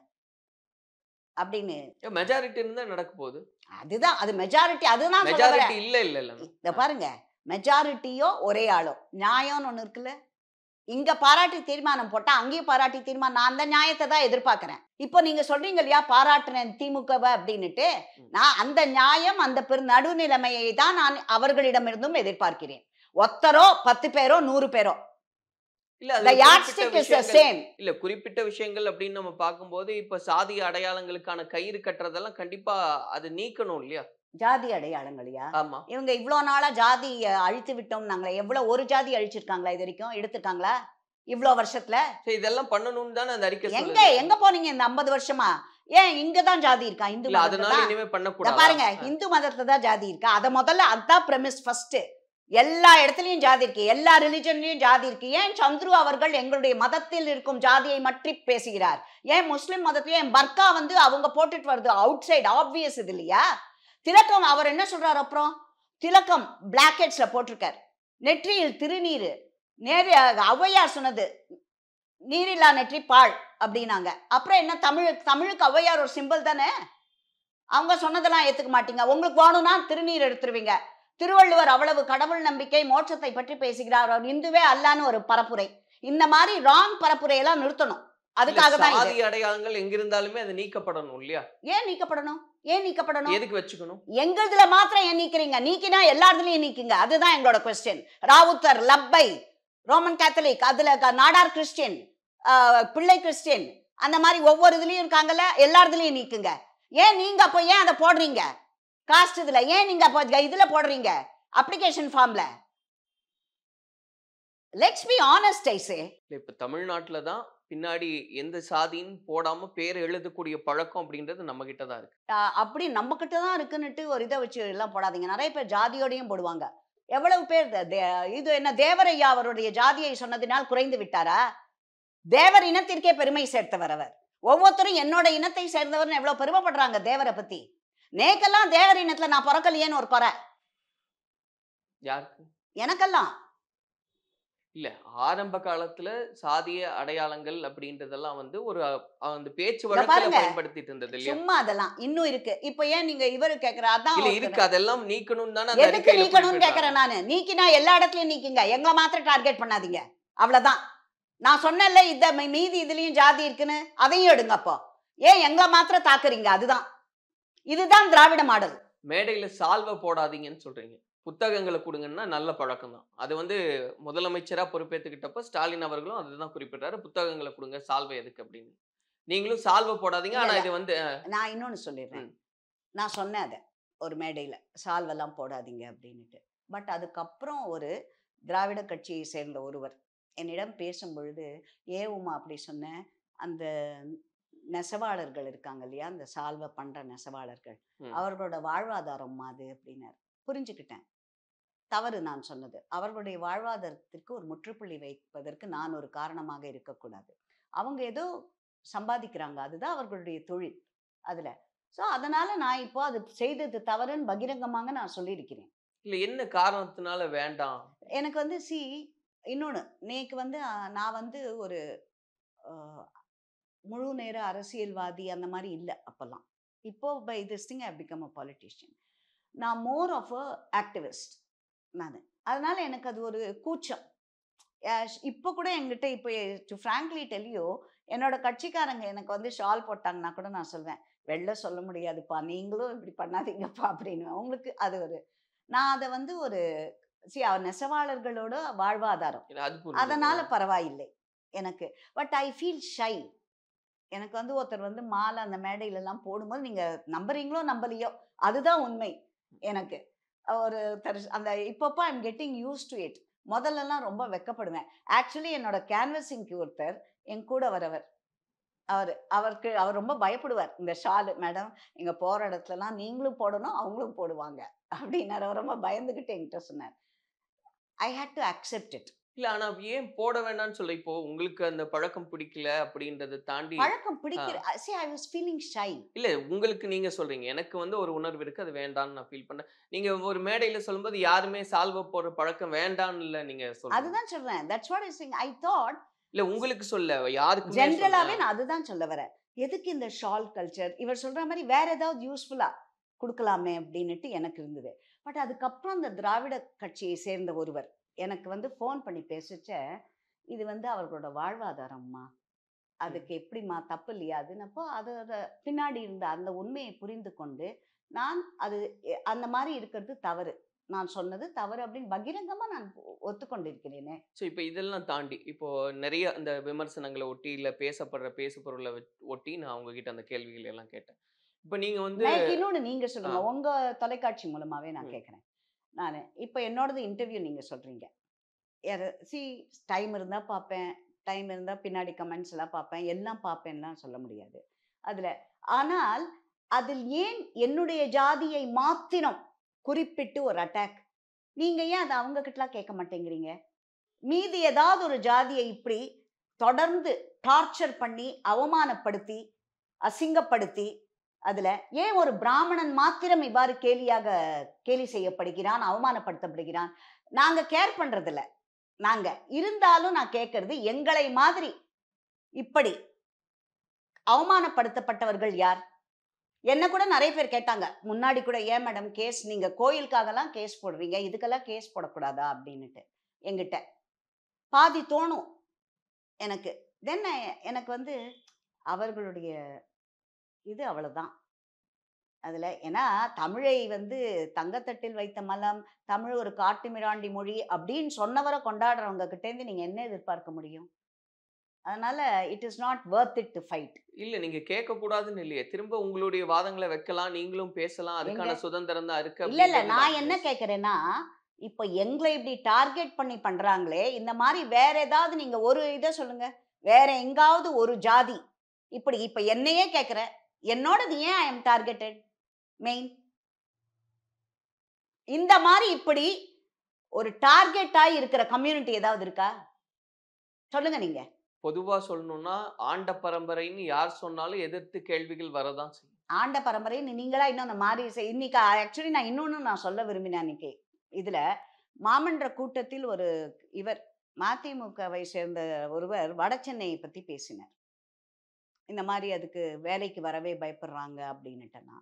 அப்படின்னு மெஜாரிட்டி நடக்க போகுது அதுதான் அது மெஜாரிட்டி அதுதான் மெஜாரிட்டி இல்ல இல்ல இல்ல இந்த பாருங்க மெஜாரிட்டியோ ஒரே ஆளோ நியாயம்னு ஒண்ணு இருக்குல்ல இங்க பாராட்டி தீர்மானம் போட்டா அங்கேயும் பாராட்டி தீர்மானம் நான் அந்த நியாயத்தை தான் எதிர்பார்க்கிறேன் இப்போ நீங்க சொல்றீங்க இல்லையா பாராட்டுறேன் திமுகவ அப்படின்னுட்டு நான் அந்த நியாயம் அந்த பெரு நடுநிலைமையை தான் நான் அவர்களிடமிருந்தும் எதிர்பார்க்கிறேன் ஒத்தரோ பத்து பேரோ நூறு பேரோ இல்ல குறிப்பிட்ட விஷயங்கள் அப்படின்னு நம்ம பார்க்கும்போது இப்ப சாதி அடையாளங்களுக்கான கயிறு கட்டுறதெல்லாம் கண்டிப்பா அது நீக்கணும் இல்லையா ஜாதி அடையாளங்களையா ஆமா இவங்க இவ்வளவு நாளா ஜாதி அழித்து விட்டோம் நாங்களே எவ்வளவு ஒரு ஜாதி அழிச்சிருக்காங்களா இது வரைக்கும் எடுத்துருக்காங்களா இவ்வளவு வருஷத்துல இதெல்லாம் பண்ணணும்னு தானே அந்த அறிக்கை எங்க எங்க போனீங்க இந்த ஐம்பது வருஷமா ஏன் இங்கதான் ஜாதி இருக்கா இந்து அதனால பாருங்க இந்து மதத்துல தான் ஜாதி இருக்கா அதை முதல்ல அதான் பிரமிஸ் ஃபர்ஸ்ட் எல்லா இடத்துலையும் ஜாதி இருக்கு எல்லா ரிலிஜன்லையும் ஜாதி இருக்கு ஏன் சந்துரு அவர்கள் எங்களுடைய மதத்தில் இருக்கும் ஜாதியை மட்டும் பேசுகிறார் ஏன் முஸ்லிம் மதத்திலையும் என் பர்கா வந்து அவங்க போட்டுட்டு வருது அவுட் சைடு ஆப்வியஸ் இது இல்லையா திலக்கம் அவர் என்ன சொல்றாரு அப்புறம் திலக்கம் பிளாக்கெட்ஸ்ல போட்டிருக்கார் நெற்றியில் திருநீர் நேரு ஔவையார் சொன்னது நீரில்லா நெற்றி பால் அப்படின்னாங்க அப்புறம் என்ன தமிழ் தமிழுக்கு ஔவையார் ஒரு சிம்பிள் தானே அவங்க சொன்னதெல்லாம் ஏற்றுக்க மாட்டீங்க உங்களுக்கு வேணும்னா திருநீர் எடுத்துருவீங்க திருவள்ளுவர் அவ்வளவு கடவுள் நம்பிக்கை மோட்சத்தை பற்றி பேசுகிறார் அவர் இந்துவே அல்லான்னு ஒரு பரப்புரை இந்த மாதிரி ராங் பரப்புரையெல்லாம் நிறுத்தணும் அதுக்காக தான் சாதி அடையாளங்கள் எங்க இருந்தாலுமே அது நீக்கப்படணும் இல்லையா ஏன் நீக்கப்படணும் ஏன் நீக்கப்படணும் எதுக்கு வச்சுக்கணும் எங்கதுல மாத்திரம் ஏன் நீக்கிறீங்க நீக்கினா எல்லாத்துலயும் நீக்குங்க அதுதான் எங்களோட question Rowther Labbai Roman Catholic அதுல நாடார் கிறிஸ்டியன் பிள்ளை கிறிஸ்டியன் அந்த மாதிரி ஒவ்வொரு இதுலயும் இருக்காங்கல்ல எல்லா இதுலயும் நீக்குங்க ஏன் நீங்க அப்போ ஏன் அதை போடுறீங்க காஸ்ட் இதுல ஏன் நீங்க அப்போ இதுல போடுறீங்க அப்ளிகேஷன் ஃபார்ம்ல let's be honest I say இப்ப தமிழ்நாட்டுல தான் பின்னாடி எந்த சாதின்னு போடாம பேர் எழுதக்கூடிய பழக்கம் அப்படின்றது நம்ம கிட்ட தான் இருக்கு அப்படி நம்ம கிட்ட தான் இருக்குன்னுட்டு ஒரு இதை வச்சு எல்லாம் போடாதீங்க நிறைய பேர் ஜாதியோடையும் போடுவாங்க எவ்வளவு பேர் இது என்ன தேவரையா அவருடைய ஜாதியை சொன்னதினால் குறைந்து விட்டாரா தேவர் இனத்திற்கே பெருமை சேர்த்தவர் அவர் ஒவ்வொருத்தரும் என்னோட இனத்தை சேர்ந்தவர்னு எவ்வளவு பெருமைப்படுறாங்க தேவரை பத்தி நேக்கெல்லாம் தேவர் நான் பிறக்கலையேன்னு ஒரு பறை யாருக்கு எனக்கெல்லாம் இல்ல ஆரம்ப காலத்துல சாதிய அடையாளங்கள் அப்படின்றதெல்லாம் வந்து ஒரு அந்த பேச்சு பயன்படுத்திட்டு இருந்தது சும்மா அதெல்லாம் இன்னும் இருக்கு இப்ப ஏன் நீங்க இவரு கேக்குற அதான் இருக்கு அதெல்லாம் நீக்கணும் தானே எதுக்கு நீக்கணும்னு கேக்குறேன் நானு நீக்கினா எல்லா இடத்துலயும் நீக்குங்க எங்க மாத்திரம் டார்கெட் பண்ணாதீங்க அவ்வளவுதான் நான் சொன்னல இத மீதி இதுலயும் ஜாதி இருக்குன்னு அதையும் எடுங்க அப்போ ஏன் எங்க மாத்திரம் தாக்குறீங்க அதுதான் இதுதான் திராவிட மாடல் மேடையில சால்வை போடாதீங்கன்னு சொல்றீங்க புத்தகங்களை கொடுங்கன்னா நல்ல பழக்கம் தான் அது வந்து முதலமைச்சராக பொறுப்பேற்றுக்கிட்டப்ப ஸ்டாலின் அவர்களும் அதுதான் குறிப்பிட்டாரு புத்தகங்களை கொடுங்க சால்வை எதுக்கு அப்படின்னு நீங்களும் சால்வை போடாதீங்க ஆனால் இது வந்து நான் இன்னொன்று சொல்லிடுறேன் நான் சொன்னேன் அதை ஒரு மேடையில் சால்வெல்லாம் போடாதீங்க அப்படின்ட்டு பட் அதுக்கப்புறம் ஒரு திராவிட கட்சியை சேர்ந்த ஒருவர் என்னிடம் பேசும் பொழுது ஏ உமா அப்படி சொன்னேன் அந்த நெசவாளர்கள் இருக்காங்க இல்லையா அந்த சால்வை பண்ற நெசவாளர்கள் அவர்களோட வாழ்வாதாரம் மாது அப்படின்னாரு புரிஞ்சுக்கிட்டேன் தவறு நான் சொன்னது அவர்களுடைய வாழ்வாதாரத்திற்கு ஒரு முற்றுப்புள்ளி வைப்பதற்கு நான் ஒரு காரணமாக இருக்கக்கூடாது அவங்க ஏதோ சம்பாதிக்கிறாங்க அதுதான் அவர்களுடைய தொழில் அதுல ஸோ அதனால நான் இப்போ அது செய்தது தவறுன்னு பகிரங்கமாக நான் சொல்லியிருக்கிறேன் இல்லை என்ன காரணத்தினால வேண்டாம் எனக்கு வந்து சி இன்னொன்று நேக்கு வந்து நான் வந்து ஒரு முழு நேர அரசியல்வாதி அந்த மாதிரி இல்லை அப்போல்லாம் இப்போ by this thing I become a politician நான் மோர் ஆஃப் அ ஆக்டிவிஸ்ட் நான் அதனால் எனக்கு அது ஒரு கூச்சம் இப்போ கூட எங்கிட்ட இப்போ டு ஃப்ராங்க்லி டெல்லியோ என்னோட கட்சிக்காரங்க எனக்கு வந்து ஷால் போட்டாங்கன்னா கூட நான் சொல்வேன் வெளில சொல்ல முடியாதுப்பா நீங்களும் இப்படி பண்ணாதீங்கப்பா அப்படின்னு உங்களுக்கு அது ஒரு நான் அதை வந்து ஒரு சி நெசவாளர்களோட வாழ்வாதாரம் அதனால பரவாயில்லை எனக்கு பட் ஐ ஃபீல் ஷை எனக்கு வந்து ஒருத்தர் வந்து மாலை அந்த மேடையிலலாம் போடும்போது நீங்கள் நம்புறீங்களோ நம்பலையோ அதுதான் உண்மை எனக்கு ஒரு அந்த இப்பப்போ I'm getting used to it முதல்லலாம் ரொம்ப வெக்கப்படுவேன் ஆக்சுவலி என்னோட கேன்வஸிங்க்கு ஒருத்தர் என் கூட வரவர் அவர் அவருக்கு அவர் ரொம்ப பயப்படுவார் இந்த ஷாலு மேடம் இங்கே போகிற இடத்துலலாம் நீங்களும் போடணும் அவங்களும் போடுவாங்க அப்படின்னார் அவர் ரொம்ப பயந்துக்கிட்டு என்கிட்ட சொன்னார் I had to accept it இல்ல ஆனா ஏன் போட வேண்டாம்னு சொல்ல இப்போ உங்களுக்கு அந்த பழக்கம் பிடிக்கல அப்படின்றத தாண்டி பழக்கம் பிடிக்கல see i was இல்ல உங்களுக்கு நீங்க சொல்றீங்க எனக்கு வந்து ஒரு உணர்வு இருக்கு அது வேண்டாம்னு நான் ஃபீல் பண்ணேன் நீங்க ஒரு மேடையில சொல்லும்போது யாருமே சால்வ போற பழக்கம் வேண்டாம்னு இல்ல நீங்க சொல்றீங்க அதுதான் சொல்றேன் that's what is saying i thought இல்ல உங்களுக்கு சொல்ல யாருக்கு ஜெனரலாவே நான் அதுதான் சொல்ல வரேன் எதுக்கு இந்த ஷால் கல்ச்சர் இவர் சொல்ற மாதிரி வேற ஏதாவது யூஸ்ஃபுல்லா கொடுக்கலாமே அப்படின்னுட்டு எனக்கு இருந்தது பட் அதுக்கப்புறம் அந்த திராவிட கட்சியை சேர்ந்த ஒருவர் எனக்கு வந்து ஃபோன் பண்ணி பேசிச்ச இது வந்து அவர்களோட வாழ்வாதாரம்மா அதுக்கு எப்படிம்மா தப்பு இல்லையா அதுன்னப்போ அதோட பின்னாடி இருந்த அந்த உண்மையை புரிந்து கொண்டு நான் அது அந்த மாதிரி இருக்கிறது தவறு நான் சொன்னது தவறு அப்படின்னு பகிரங்கமா நான் ஒத்துக்கொண்டிருக்கிறேனே ஸோ இப்போ இதெல்லாம் தாண்டி இப்போ நிறைய அந்த விமர்சனங்களை ஒட்டி இல்ல பேசப்படுற பேசு பொருளை ஒட்டி நான் உங்ககிட்ட அந்த கேள்விகள் எல்லாம் கேட்டேன் இப்போ நீங்க வந்து இன்னொன்னு நீங்க சொல்லுங்க உங்க தொலைக்காட்சி மூலமாவே நான் கேட்குறேன் நான் இப்போ என்னோடது இன்டர்வியூ நீங்கள் சொல்கிறீங்க யார் சி டைம் இருந்தால் பார்ப்பேன் டைம் இருந்தால் பின்னாடி கமெண்ட்ஸ் எல்லாம் பார்ப்பேன் எல்லாம் பார்ப்பேன்லாம் சொல்ல முடியாது அதில் ஆனால் அதில் ஏன் என்னுடைய ஜாதியை மாத்திரம் குறிப்பிட்டு ஒரு அட்டாக் நீங்கள் ஏன் அதை அவங்கக்கிட்டலாம் கேட்க மாட்டேங்கிறீங்க மீதி ஏதாவது ஒரு ஜாதியை இப்படி தொடர்ந்து டார்ச்சர் பண்ணி அவமானப்படுத்தி அசிங்கப்படுத்தி அதுல ஏன் ஒரு பிராமணன் மாத்திரம் இவ்வாறு கேலியாக கேலி செய்யப்படுகிறான் அவமானப்படுத்தப்படுகிறான் நாங்க கேர் பண்றதில்ல நாங்க இருந்தாலும் நான் கேட்கறது எங்களை மாதிரி இப்படி அவமானப்படுத்தப்பட்டவர்கள் யார் என்ன கூட நிறைய பேர் கேட்டாங்க முன்னாடி கூட ஏன் மேடம் கேஸ் நீங்க கோயிலுக்காகலாம் கேஸ் போடுறீங்க இதுக்கெல்லாம் கேஸ் போடக்கூடாதா அப்படின்னுட்டு எங்கிட்ட பாதி தோணும் எனக்கு தென் எனக்கு வந்து அவர்களுடைய இது அவ்வளவுதான் அதில் ஏன்னா தமிழை வந்து தங்கத்தட்டில் வைத்த மலம் தமிழ் ஒரு காட்டு மிராண்டி மொழி அப்படின்னு சொன்னவரை கொண்டாடுறவங்க கிட்டேருந்து நீங்கள் என்ன எதிர்பார்க்க முடியும் அதனால it is not worth it to fight இல்ல நீங்க கேட்க கூடாதுன்னு இல்லையே திரும்ப உங்களுடைய வாதங்களை வைக்கலாம் நீங்களும் பேசலாம் அதுக்கான சுதந்திரம் தான் இருக்கு இல்ல இல்ல நான் என்ன கேக்குறேன்னா இப்ப எங்களை இப்படி டார்கெட் பண்ணி பண்றாங்களே இந்த மாதிரி வேற ஏதாவது நீங்க ஒரு இதை சொல்லுங்க வேற எங்காவது ஒரு ஜாதி இப்படி இப்ப என்னையே கேக்குறேன் என்னோடது ஏன் ஐ எம் டார்கெட்டட் மெயின் இந்த மாதிரி இப்படி ஒரு டார்கெட்டா இருக்கிற கம்யூனிட்டி ஏதாவது இருக்கா சொல்லுங்க நீங்க பொதுவா சொல்லணும்னா ஆண்ட பரம்பரைன்னு யார் சொன்னாலும் எதிர்த்து கேள்விகள் வரதான் செய்யும் ஆண்ட பரம்பரைன்னு நீங்களா இன்னொன்று மாறி இன்னைக்கு ஆக்சுவலி நான் இன்னொன்னு நான் சொல்ல விரும்பினேன் இன்னைக்கு இதுல மாமன்ற கூட்டத்தில் ஒரு இவர் மதிமுகவை சேர்ந்த ஒருவர் சென்னையை பத்தி பேசினார் இந்த மாதிரி அதுக்கு வேலைக்கு வரவே பயப்படுறாங்க அப்படின்னுட்டனா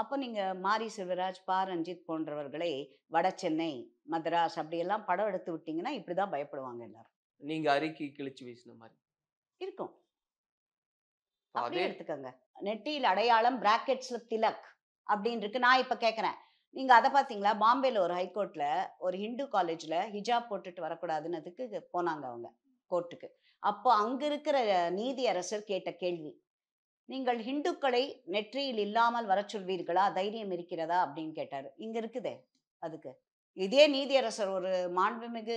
அப்போ நீங்கள் மாரி செல்வராஜ் பா ரஞ்சித் போன்றவர்களை வட சென்னை மதராஸ் அப்படியெல்லாம் படம் எடுத்து விட்டிங்கன்னா இப்படி தான் பயப்படுவாங்க எல்லாரும் நீங்கள் அறிக்கை கிழிச்சு வீசின மாதிரி இருக்கும் அப்படியே எடுத்துக்கோங்க நெட்டியில் அடையாளம் பிராக்கெட்ஸில் திலக் அப்படின்னு இருக்கு நான் இப்போ கேட்குறேன் நீங்கள் அதை பார்த்தீங்களா பாம்பேல ஒரு ஹைகோர்ட்டில் ஒரு ஹிந்து காலேஜில் ஹிஜாப் போட்டுட்டு வரக்கூடாதுன்னு அதுக்கு போனாங்க அவங்க கோர்ட்டுக்கு அப்போ அங்க இருக்கிற நீதியரசர் கேட்ட கேள்வி நீங்கள் ஹிந்துக்களை நெற்றியில் இல்லாமல் வர சொல்வீர்களா தைரியம் இருக்கிறதா அப்படின்னு கேட்டார் இங்க இருக்குதே அதுக்கு இதே நீதியரசர் ஒரு மாண்புமிகு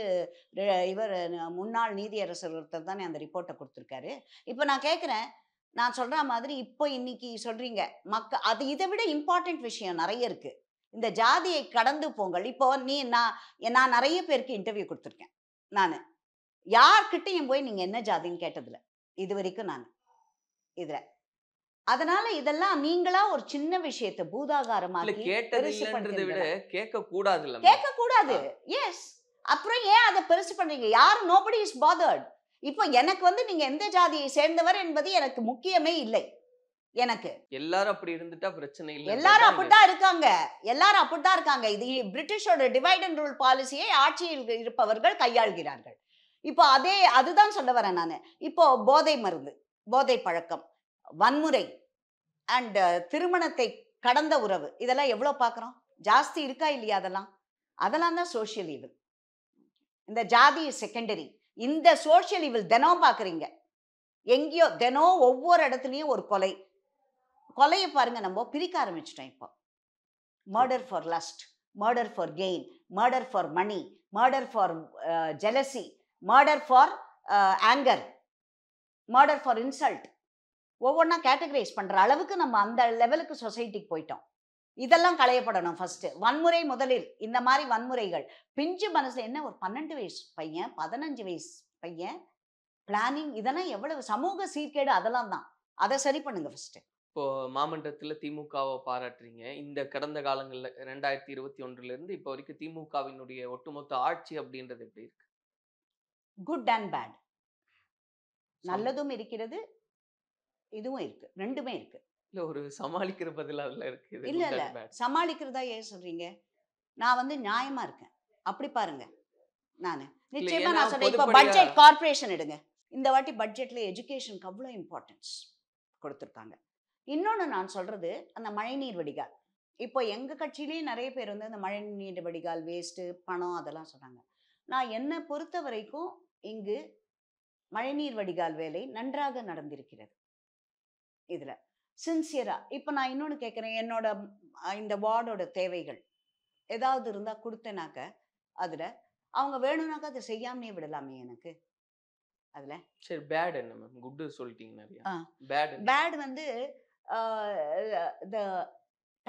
இவர் முன்னாள் நீதியரசர் ஒருத்தர் தானே அந்த ரிப்போர்ட்டை கொடுத்துருக்காரு இப்போ நான் கேட்குறேன் நான் சொல்ற மாதிரி இப்போ இன்னைக்கு சொல்றீங்க மக்க அது இதை விட இம்பார்ட்டன்ட் விஷயம் நிறைய இருக்கு இந்த ஜாதியை கடந்து போங்கள் இப்போ நீ நான் நான் நிறைய பேருக்கு இன்டர்வியூ கொடுத்துருக்கேன் நான் யார்கிட்டையும் போய் நீங்கள் என்ன ஜாதின்னு கேட்டதில்ல இது வரைக்கும் நான் இதில் அதனால இதெல்லாம் நீங்களா ஒரு சின்ன விஷயத்தை பூதாகாரமாக விட கேட்க கூடாது கேட்க கூடாது எஸ் அப்புறம் ஏன் அதை பெருசு பண்றீங்க யாரும் நோபடி இஸ் பாதர்ட் இப்போ எனக்கு வந்து நீங்க எந்த ஜாதியை சேர்ந்தவர் என்பது எனக்கு முக்கியமே இல்லை எனக்கு எல்லாரும் அப்படி இருந்துட்டா பிரச்சனை இல்லை எல்லாரும் அப்படித்தான் இருக்காங்க எல்லாரும் அப்படித்தான் இருக்காங்க இது பிரிட்டிஷோட டிவைட் அண்ட் ரூல் பாலிசியை ஆட்சியில் இருப்பவர்கள் கையாள்கிறார்கள் இப்போ அதே அதுதான் சொல்ல வரேன் நான் இப்போ போதை மருந்து போதை பழக்கம் வன்முறை அண்ட் திருமணத்தை கடந்த உறவு இதெல்லாம் எவ்வளோ பார்க்குறோம் ஜாஸ்தி இருக்கா இல்லையா அதெல்லாம் அதெல்லாம் தான் சோஷியல் ஈவில் இந்த ஜாதி செகண்டரி இந்த சோஷியல் ஈவில் தினம் பார்க்குறீங்க எங்கேயோ தினம் ஒவ்வொரு இடத்துலையும் ஒரு கொலை கொலையை பாருங்க நம்ம பிரிக்க ஆரம்பிச்சிட்டோம் இப்போ murder for lust murder for gain murder for money murder for jealousy murder for anger murder for insult ஒவ்வொன்றா கேட்டகரைஸ் பண்ணுற அளவுக்கு நம்ம அந்த லெவலுக்கு சொசைட்டிக்கு போயிட்டோம் இதெல்லாம் களையப்படணும் ஃபஸ்ட்டு வன்முறை முதலில் இந்த மாதிரி வன்முறைகள் பிஞ்சு மனசில் என்ன ஒரு பன்னெண்டு வயசு பையன் பதினஞ்சு வயசு பையன் பிளானிங் இதெல்லாம் எவ்வளவு சமூக சீர்கேடு அதெல்லாம் தான் அதை சரி பண்ணுங்க ஃபஸ்ட்டு இப்போ மாமன்றத்தில் திமுகவை பாராட்டுறீங்க இந்த கடந்த காலங்களில் ரெண்டாயிரத்தி இருபத்தி ஒன்றுலேருந்து இப்போ வரைக்கும் திமுகவினுடைய ஒட்டுமொத்த ஆட்சி அப்படின்றது எப்படி இருக்கு குட் அண்ட் பேட் நல்லதும் இருக்கிறது இதுவும் இருக்கு ரெண்டுமே இருக்கு இல்ல ஒரு சமாளிக்கிற பதில் அதுல இருக்கு இல்ல இல்ல சமாளிக்கிறதா ஏன் சொல்றீங்க நான் வந்து நியாயமா இருக்கேன் அப்படி பாருங்க நானு நிச்சயமா நான் சொல்றேன் இப்ப பட்ஜெட் கார்பரேஷன் எடுங்க இந்த வாட்டி பட்ஜெட்ல எஜுகேஷனுக்கு அவ்வளவு இம்பார்ட்டன்ஸ் கொடுத்துருக்காங்க இன்னொன்னு நான் சொல்றது அந்த மழைநீர் வடிகால் இப்போ எங்க கட்சியிலேயே நிறைய பேர் வந்து அந்த மழைநீர் வடிகால் வேஸ்ட்டு பணம் அதெல்லாம் சொன்னாங்க நான் என்னை பொறுத்த வரைக்கும் இங்கு மழைநீர் வடிகால் வேலை நன்றாக நடந்திருக்கிறது இதில் சின்சியரா இப்போ நான் இன்னொன்று கேட்குறேன் என்னோட இந்த வார்டோட தேவைகள் ஏதாவது இருந்தால் கொடுத்தேனாக்க அதில் அவங்க வேணும்னாக்கா அதை செய்யாமே விடலாமே எனக்கு அதில் சரி பேட் என்ன மேம் குட்டு சொல்லிட்டீங்க நிறைய பேட் பேட் வந்து the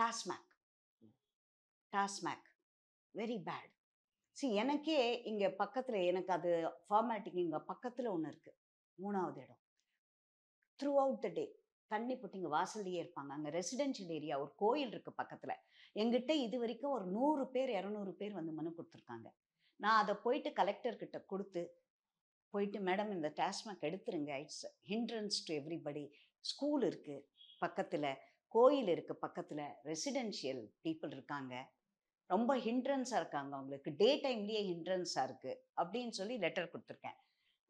TASMAC TASMAC very bad சி எனக்கே இங்கே பக்கத்தில் எனக்கு அது ஃபார்மேட்டிங் இங்கே பக்கத்தில் ஒன்று இருக்குது மூணாவது இடம் த்ரூ அவுட் த டே தண்ணி போட்டு இங்கே வாசல்லையே இருப்பாங்க அங்கே ரெசிடென்ஷியல் ஏரியா ஒரு கோயில் இருக்குது பக்கத்தில் எங்கிட்ட இது வரைக்கும் ஒரு நூறு பேர் இரநூறு பேர் வந்து மனு கொடுத்துருக்காங்க நான் அதை போயிட்டு கலெக்டர்கிட்ட கொடுத்து போயிட்டு மேடம் இந்த டாஸ்மாக் எடுத்துருங்க it's hindrance to everybody school இருக்குது பக்கத்தில் கோயில் இருக்குது பக்கத்தில் ரெசிடென்ஷியல் பீப்புள் இருக்காங்க ரொம்ப ஹிண்ட்ரன்ஸாக இருக்காங்க அவங்களுக்கு டே டைம்லேயே ஹிண்ட்ரன்ஸாக இருக்குது அப்படின்னு சொல்லி லெட்டர் கொடுத்துருக்கேன்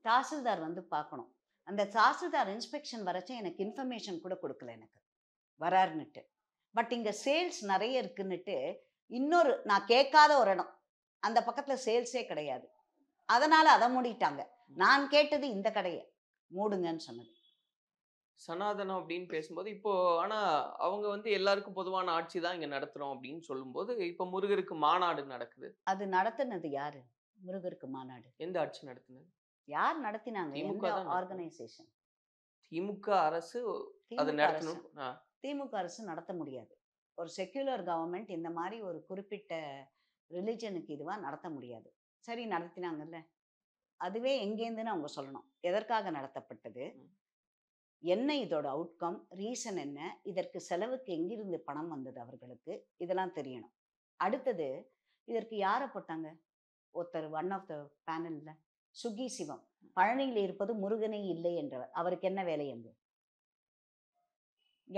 தாசில்தார் வந்து பார்க்கணும் அந்த தாசில்தார் இன்ஸ்பெக்ஷன் வரைச்சு எனக்கு இன்ஃபர்மேஷன் கூட கொடுக்கல எனக்கு வராருன்னுட்டு பட் இங்கே சேல்ஸ் நிறைய இருக்குன்னுட்டு இன்னொரு நான் கேட்காத ஒரு இடம் அந்த பக்கத்தில் சேல்ஸே கிடையாது அதனால் அதை மூடிட்டாங்க நான் கேட்டது இந்த கடையை மூடுங்கன்னு சொன்னது சனாதனம் அப்படின்னு பேசும்போது இப்போ ஆனா அவங்க வந்து எல்லாருக்கும் பொதுவான ஆட்சி தான் இங்க நடத்துறோம் அப்படின்னு சொல்லும்போது இப்ப முருகருக்கு மாநாடு நடக்குது அது நடத்தினது யாரு முருகருக்கு மாநாடு எந்த ஆட்சி நடத்தினது யார் நடத்தினாங்க ஆர்கனைசேஷன் திமுக அரசு அது நடத்தணும் திமுக அரசு நடத்த முடியாது ஒரு செக்யூலர் கவர்மெண்ட் இந்த மாதிரி ஒரு குறிப்பிட்ட ரிலிஜனுக்கு இதுவாக நடத்த முடியாது சரி நடத்தினாங்கல்ல அதுவே எங்கேருந்துன்னு அவங்க சொல்லணும் எதற்காக நடத்தப்பட்டது என்ன இதோட அவுட்கம் ரீசன் என்ன இதற்கு செலவுக்கு எங்கிருந்து பணம் வந்தது அவர்களுக்கு இதெல்லாம் தெரியணும் அடுத்தது இதற்கு யாரை போட்டாங்க ஒருத்தர் ஒன் ஆஃப் த பேனலில் சுகி சிவம் பழனியில் இருப்பது முருகனே இல்லை என்றவர் அவருக்கு என்ன வேலை அங்கு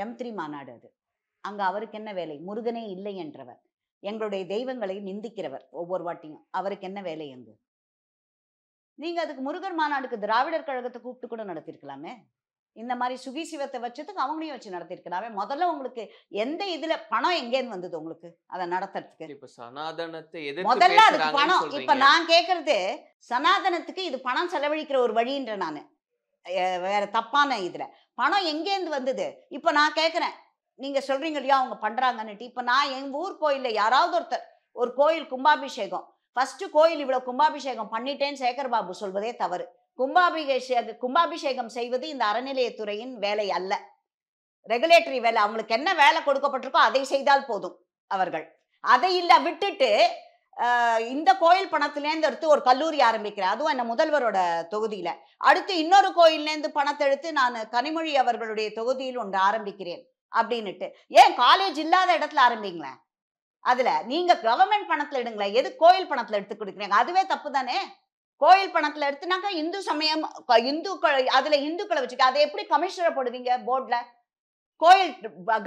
எம் த்ரீ மாநாடு அது அங்கே அவருக்கு என்ன வேலை முருகனே இல்லை என்றவர் எங்களுடைய தெய்வங்களை நிந்திக்கிறவர் ஒவ்வொரு வாட்டியும் அவருக்கு என்ன வேலை அங்கு நீங்க அதுக்கு முருகன் மாநாடுக்கு திராவிடர் கழகத்தை கூப்பிட்டு கூட நடத்திருக்கலாமே இந்த மாதிரி சுகி சிவத்தை வச்சதுக்கு அவங்களையும் வச்சு நடத்திருக்கிறாவே முதல்ல உங்களுக்கு எந்த இதுல பணம் எங்கேருந்து வந்தது உங்களுக்கு அதை நடத்துறதுக்கு இப்ப சனாதனத்தை முதல்ல அதுக்கு பணம் இப்ப நான் கேட்கறது சனாதனத்துக்கு இது பணம் செலவழிக்கிற ஒரு வழின்ற நான் வேற தப்பான இதுல பணம் எங்கேருந்து வந்தது இப்ப நான் கேட்கறேன் நீங்க சொல்றீங்க இல்லையா அவங்க பண்றாங்கன்னுட்டு இப்ப நான் எங்க ஊர் கோயில்ல யாராவது ஒருத்தர் ஒரு கோயில் கும்பாபிஷேகம் ஃபர்ஸ்ட் கோயில் இவ்வளவு கும்பாபிஷேகம் பண்ணிட்டேன்னு சேகர் பாபு சொல்வதே தவறு கும்பாபிஷேக கும்பாபிஷேகம் செய்வது இந்த அறநிலையத்துறையின் வேலை அல்ல ரெகுலேட்டரி வேலை அவங்களுக்கு என்ன வேலை கொடுக்கப்பட்டிருக்கோ அதை செய்தால் போதும் அவர்கள் அதை இல்லை விட்டுட்டு இந்த கோயில் பணத்துலேருந்து எடுத்து ஒரு கல்லூரி ஆரம்பிக்கிறேன் அதுவும் என்ன முதல்வரோட தொகுதியில் அடுத்து இன்னொரு கோயில்லேருந்து பணத்தை எடுத்து நான் கனிமொழி அவர்களுடைய தொகுதியில் ஒன்று ஆரம்பிக்கிறேன் அப்படின்னுட்டு ஏன் காலேஜ் இல்லாத இடத்துல ஆரம்பிங்களேன் அதில் நீங்கள் கவர்மெண்ட் பணத்தில் எடுங்களேன் எது கோயில் பணத்தில் எடுத்து கொடுக்குறீங்க அதுவே தப்பு தானே கோயில் பணத்துல எடுத்துனாக்கா இந்து சமயம் இந்துக்களை அதுல இந்துக்களை வச்சுக்க அதை எப்படி கமிஷனர் போடுவீங்க போர்ட்ல கோயில்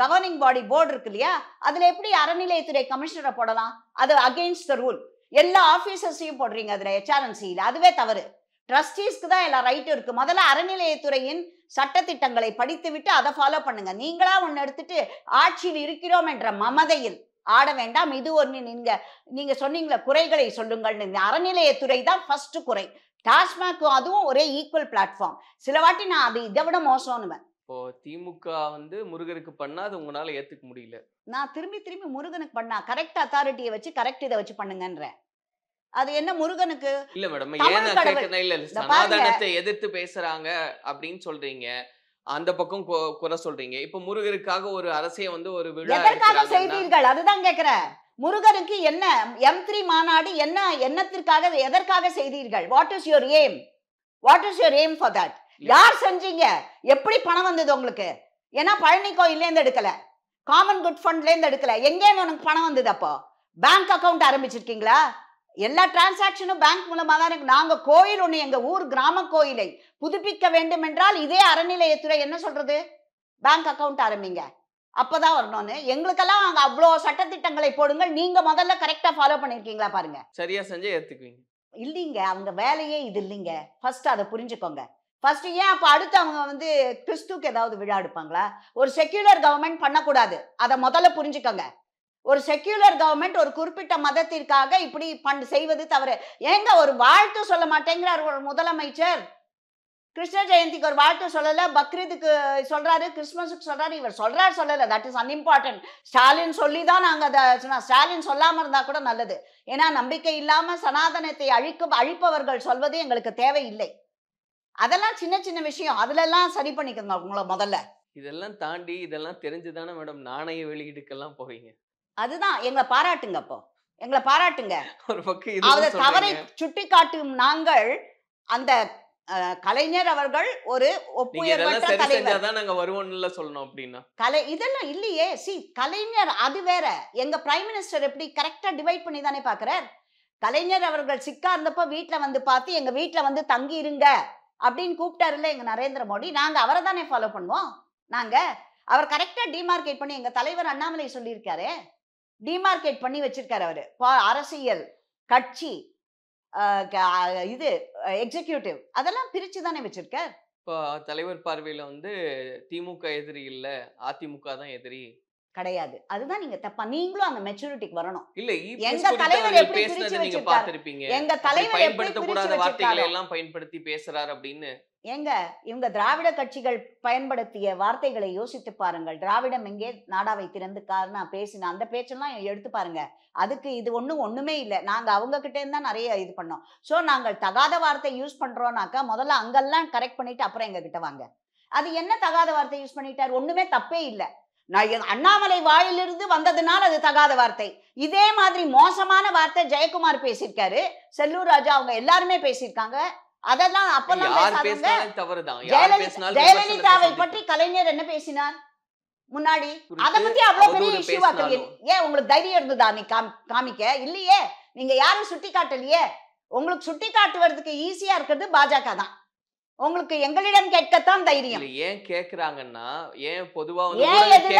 கவர்னிங் பாடி போர்டு இருக்கு இல்லையா அதுல எப்படி அறநிலையத்துறை கமிஷனரை போடலாம் அது அகெயின்ஸ்ட் த ரூல் எல்லா ஆபீசர்ஸையும் போடுறீங்க அதுல ஹெச்ஆர்என்சியில் அதுவே தவறு ட்ரஸ்டீஸ்க்கு தான் எல்லா ரைட்டும் இருக்கு முதல்ல அறநிலையத்துறையின் சட்டத்திட்டங்களை படித்துவிட்டு அதை ஃபாலோ பண்ணுங்க நீங்களா ஒன்னு எடுத்துட்டு ஆட்சியில் இருக்கிறோம் என்ற மமதையில் ஆட வேண்டாம் இது ஒண்ணு நீங்க நீங்க சொன்னீங்களா குறைகளை சொல்லுங்கள்னு அறநிலையத்துறை தான் ஃபர்ஸ்ட் குறை டாஸ்மாக் அதுவும் ஒரே ஈக்குவல் பிளாட்ஃபார்ம் சில வாட்டி நான் அது இதை விட மோசம்னுவேன் இப்போ திமுக வந்து முருகனுக்கு பண்ணா அது உங்களால ஏத்துக்க முடியல நான் திரும்பி திரும்பி முருகனுக்கு பண்ணா கரெக்ட் அத்தாரிட்டியை வச்சு கரெக்ட் இதை வச்சு பண்ணுங்கன்றேன் அது என்ன முருகனுக்கு இல்ல மேடம் ஏன் இல்ல சனாதனத்தை எதிர்த்து பேசுறாங்க அப்படின்னு சொல்றீங்க அந்த பக்கம் குறை சொல்றீங்க இப்ப முருகருக்காக ஒரு அரசிய வந்து ஒரு விழா செய்தீர்கள் அதுதான் கேக்குற முருகருக்கு என்ன எம் த்ரீ மாநாடு என்ன எண்ணத்திற்காக எதற்காக செய்தீர்கள் what is your aim what is your aim for that யார் செஞ்சீங்க எப்படி பணம் வந்தது உங்களுக்கு ஏன்னா பழனி கோயில்ல இருந்து எடுக்கல காமன் குட் இருந்து எடுக்கல எங்கேன்னு உனக்கு பணம் வந்தது அப்போ பேங்க் அக்கௌண்ட் ஆரம்பிச்சிருக்கீங்களா எல்லா டிரான்சாக்ஷனும் பேங்க் மூலமாக தான் இருக்கு நாங்கள் கோயில் ஒன்று எங்கள் ஊர் கிராம கோயிலை புதுப்பிக்க வேண்டும் என்றால் இதே அறநிலையத்துறை என்ன சொல்றது பேங்க் அக்கௌண்ட் ஆரம்பிங்க அப்பதான் வரணும்னு எங்களுக்கெல்லாம் அங்க அவ்வளோ சட்டத்திட்டங்களை போடுங்கள் நீங்க முதல்ல கரெக்டா ஃபாலோ பண்ணிருக்கீங்களா பாருங்க சரியா செஞ்சு ஏத்துக்குவீங்க இல்லைங்க அவங்க வேலையே இது இல்லைங்க ஃபர்ஸ்ட் அதை புரிஞ்சுக்கோங்க ஃபர்ஸ்ட் ஏன் அப்போ அடுத்து அவங்க வந்து கிறிஸ்துக்கு ஏதாவது விழா எடுப்பாங்களா ஒரு செக்யூலர் கவர்மெண்ட் பண்ணக்கூடாது அதை முதல்ல புரிஞ்சுக்கோங்க ஒரு செக்யூலர் கவர்மெண்ட் ஒரு குறிப்பிட்ட மதத்திற்காக இப்படி பண் செய்வது தவறு ஏங்க ஒரு வாழ்த்து சொல்ல மாட்டேங்கிறார் ஒரு முதலமைச்சர் கிருஷ்ண ஜெயந்திக்கு ஒரு வாழ்த்து சொல்லலை பக்ரீதுக்கு சொல்கிறாரு கிறிஸ்மஸுக்கு சொல்கிறாரு இவர் சொல்கிறார் சொல்லலை தட் இஸ் அன்இம்பார்ட்டன்ட் ஸ்டாலின் சொல்லி தான் நாங்கள் அதை ஸ்டாலின் சொல்லாமல் இருந்தால் கூட நல்லது ஏன்னா நம்பிக்கை இல்லாமல் சனாதனத்தை அழிக்க அழிப்பவர்கள் சொல்வது எங்களுக்கு தேவையில்லை அதெல்லாம் சின்ன சின்ன விஷயம் அதுலெல்லாம் சரி பண்ணிக்கணும் உங்களை முதல்ல இதெல்லாம் தாண்டி இதெல்லாம் தெரிஞ்சுதானே மேடம் நாணய வெளியீடுக்கெல்லாம் போவீங்க அதுதான் எங்களை பாராட்டுங்க அப்போ எங்களை பாராட்டுங்க ஒரு பக்கம் அதை தவறை சுட்டி காட்டும் நாங்கள் அந்த கலைஞர் அவர்கள் ஒரு ஒப்புயர்வற்ற தலைவர் நாங்க வருவோம்ல சொல்லணும் அப்படின்னா கலை இதெல்லாம் இல்லையே சி கலைஞர் அது வேற எங்க பிரைம் மினிஸ்டர் எப்படி கரெக்டா டிவைட் பண்ணி தானே பாக்குறார் கலைஞர் அவர்கள் சிக்கா இருந்தப்ப வீட்டுல வந்து பார்த்து எங்க வீட்டுல வந்து தங்கி இருங்க அப்படின்னு கூப்பிட்டாருல்ல எங்க நரேந்திர மோடி நாங்க அவரை தானே ஃபாலோ பண்ணுவோம் நாங்க அவர் கரெக்டா டிமார்க்கேட் பண்ணி எங்க தலைவர் அண்ணாமலை சொல்லியிருக்காரு டிமார்க்கெட் பண்ணி வச்சிருக்காரு அவரு அரசியல் கட்சி இது எக்ஸிக்யூட்டிவ் அதெல்லாம் பிரிச்சு தானே வச்சிருக்கார் இப்போ தலைவர் பார்வையில வந்து திமுக எதிரி இல்ல அதிமுக தான் எதிரி கிடையாது அதுதான் நீங்க தப்பா நீங்களும் அந்த மெச்சூரிட்டிக்கு வரணும் இல்ல எங்க தலைவர் எப்படி பிரிச்சு வச்சிருக்காரு எங்க தலைவர் எப்படி கூடாத வார்த்தைகளை எல்லாம் பயன்படுத்தி பேசுறாரு அப்படின்னு ஏங்க இவங்க திராவிட கட்சிகள் பயன்படுத்திய வார்த்தைகளை யோசித்து பாருங்கள் திராவிடம் எங்கே நாடாவை திறந்து நான் பேசினேன் அந்த பேச்செல்லாம் எடுத்து பாருங்க அதுக்கு இது ஒன்றும் ஒன்றுமே இல்லை நாங்கள் அவங்க தான் நிறைய இது பண்ணோம் ஸோ நாங்கள் தகாத வார்த்தை யூஸ் பண்ணுறோன்னாக்கா முதல்ல அங்கெல்லாம் கரெக்ட் பண்ணிட்டு அப்புறம் எங்ககிட்ட வாங்க அது என்ன தகாத வார்த்தை யூஸ் பண்ணிட்டார் ஒன்றுமே தப்பே இல்லை நான் அண்ணாமலை வாயிலிருந்து வந்ததுனால் அது தகாத வார்த்தை இதே மாதிரி மோசமான வார்த்தை ஜெயக்குமார் பேசியிருக்காரு செல்லூர் ராஜா அவங்க எல்லாருமே பேசியிருக்காங்க அதெல்லாம் அப்பெல்லாம் தவறுதான் ஜெயலலிதாவை பற்றி கலைஞர் என்ன பேசினார் முன்னாடி அத பத்தி அவ்வளவு பெரிய இஷ்யூவா தெரியும் ஏன் உங்களுக்கு தைரியம் இருந்ததா நீ காமிக்க இல்லையே நீங்க யாரும் சுட்டி காட்டலையே உங்களுக்கு சுட்டி காட்டுவதற்கு ஈஸியா இருக்கிறது பாஜக தான் உங்களுக்கு எங்களிடம் கேட்கத்தான் தைரியம் ஏன் கேக்குறாங்கன்னா ஏன் பொதுவா வந்து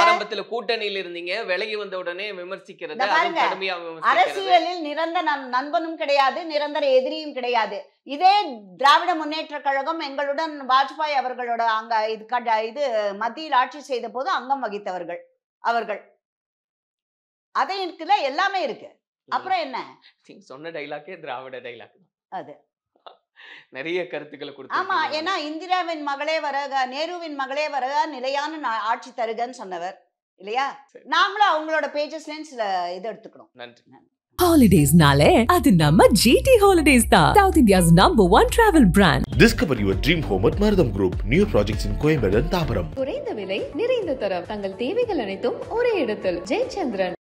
ஆரம்பத்துல கூட்டணியில இருந்தீங்க விலகி வந்த உடனே விமர்சிக்கிறது அரசியலில் நிரந்தர நண்பனும் கிடையாது நிரந்தர எதிரியும் கிடையாது இதே திராவிட முன்னேற்ற கழகம் எங்களுடன் வாஜ்பாய் அவர்களோட அங்க இது இது மத்தியில் ஆட்சி செய்த போது அங்கம் வகித்தவர்கள் அவர்கள் அதை இருக்குல்ல எல்லாமே இருக்கு அப்புறம் என்ன சொன்ன டைலாக்கே திராவிட டைலாக் அது நிறைய கருத்துக்களை கொடுத்து ஆமா ஏன்னா இந்திராவின் மகளே வரக நேருவின் மகளே வரக நிலையான ஆட்சி தருகன்னு சொன்னவர் இல்லையா நாமளும் அவங்களோட பேஜஸ்ல சில இது எடுத்துக்கணும் நன்றி நன்றி ஹாலிடேஸ்னாலே அது நம்ம ஜிடி ஹாலிடேஸ் தான் south India's number one travel brand discover your dream home at Marutham group new projects in Koyambedu Tambaram குறைந்த விலை நிறைந்த தரம் தங்கள் தேவைகள் அனைத்தும் ஒரே இடத்தில் ஜெயச்சந்திரன்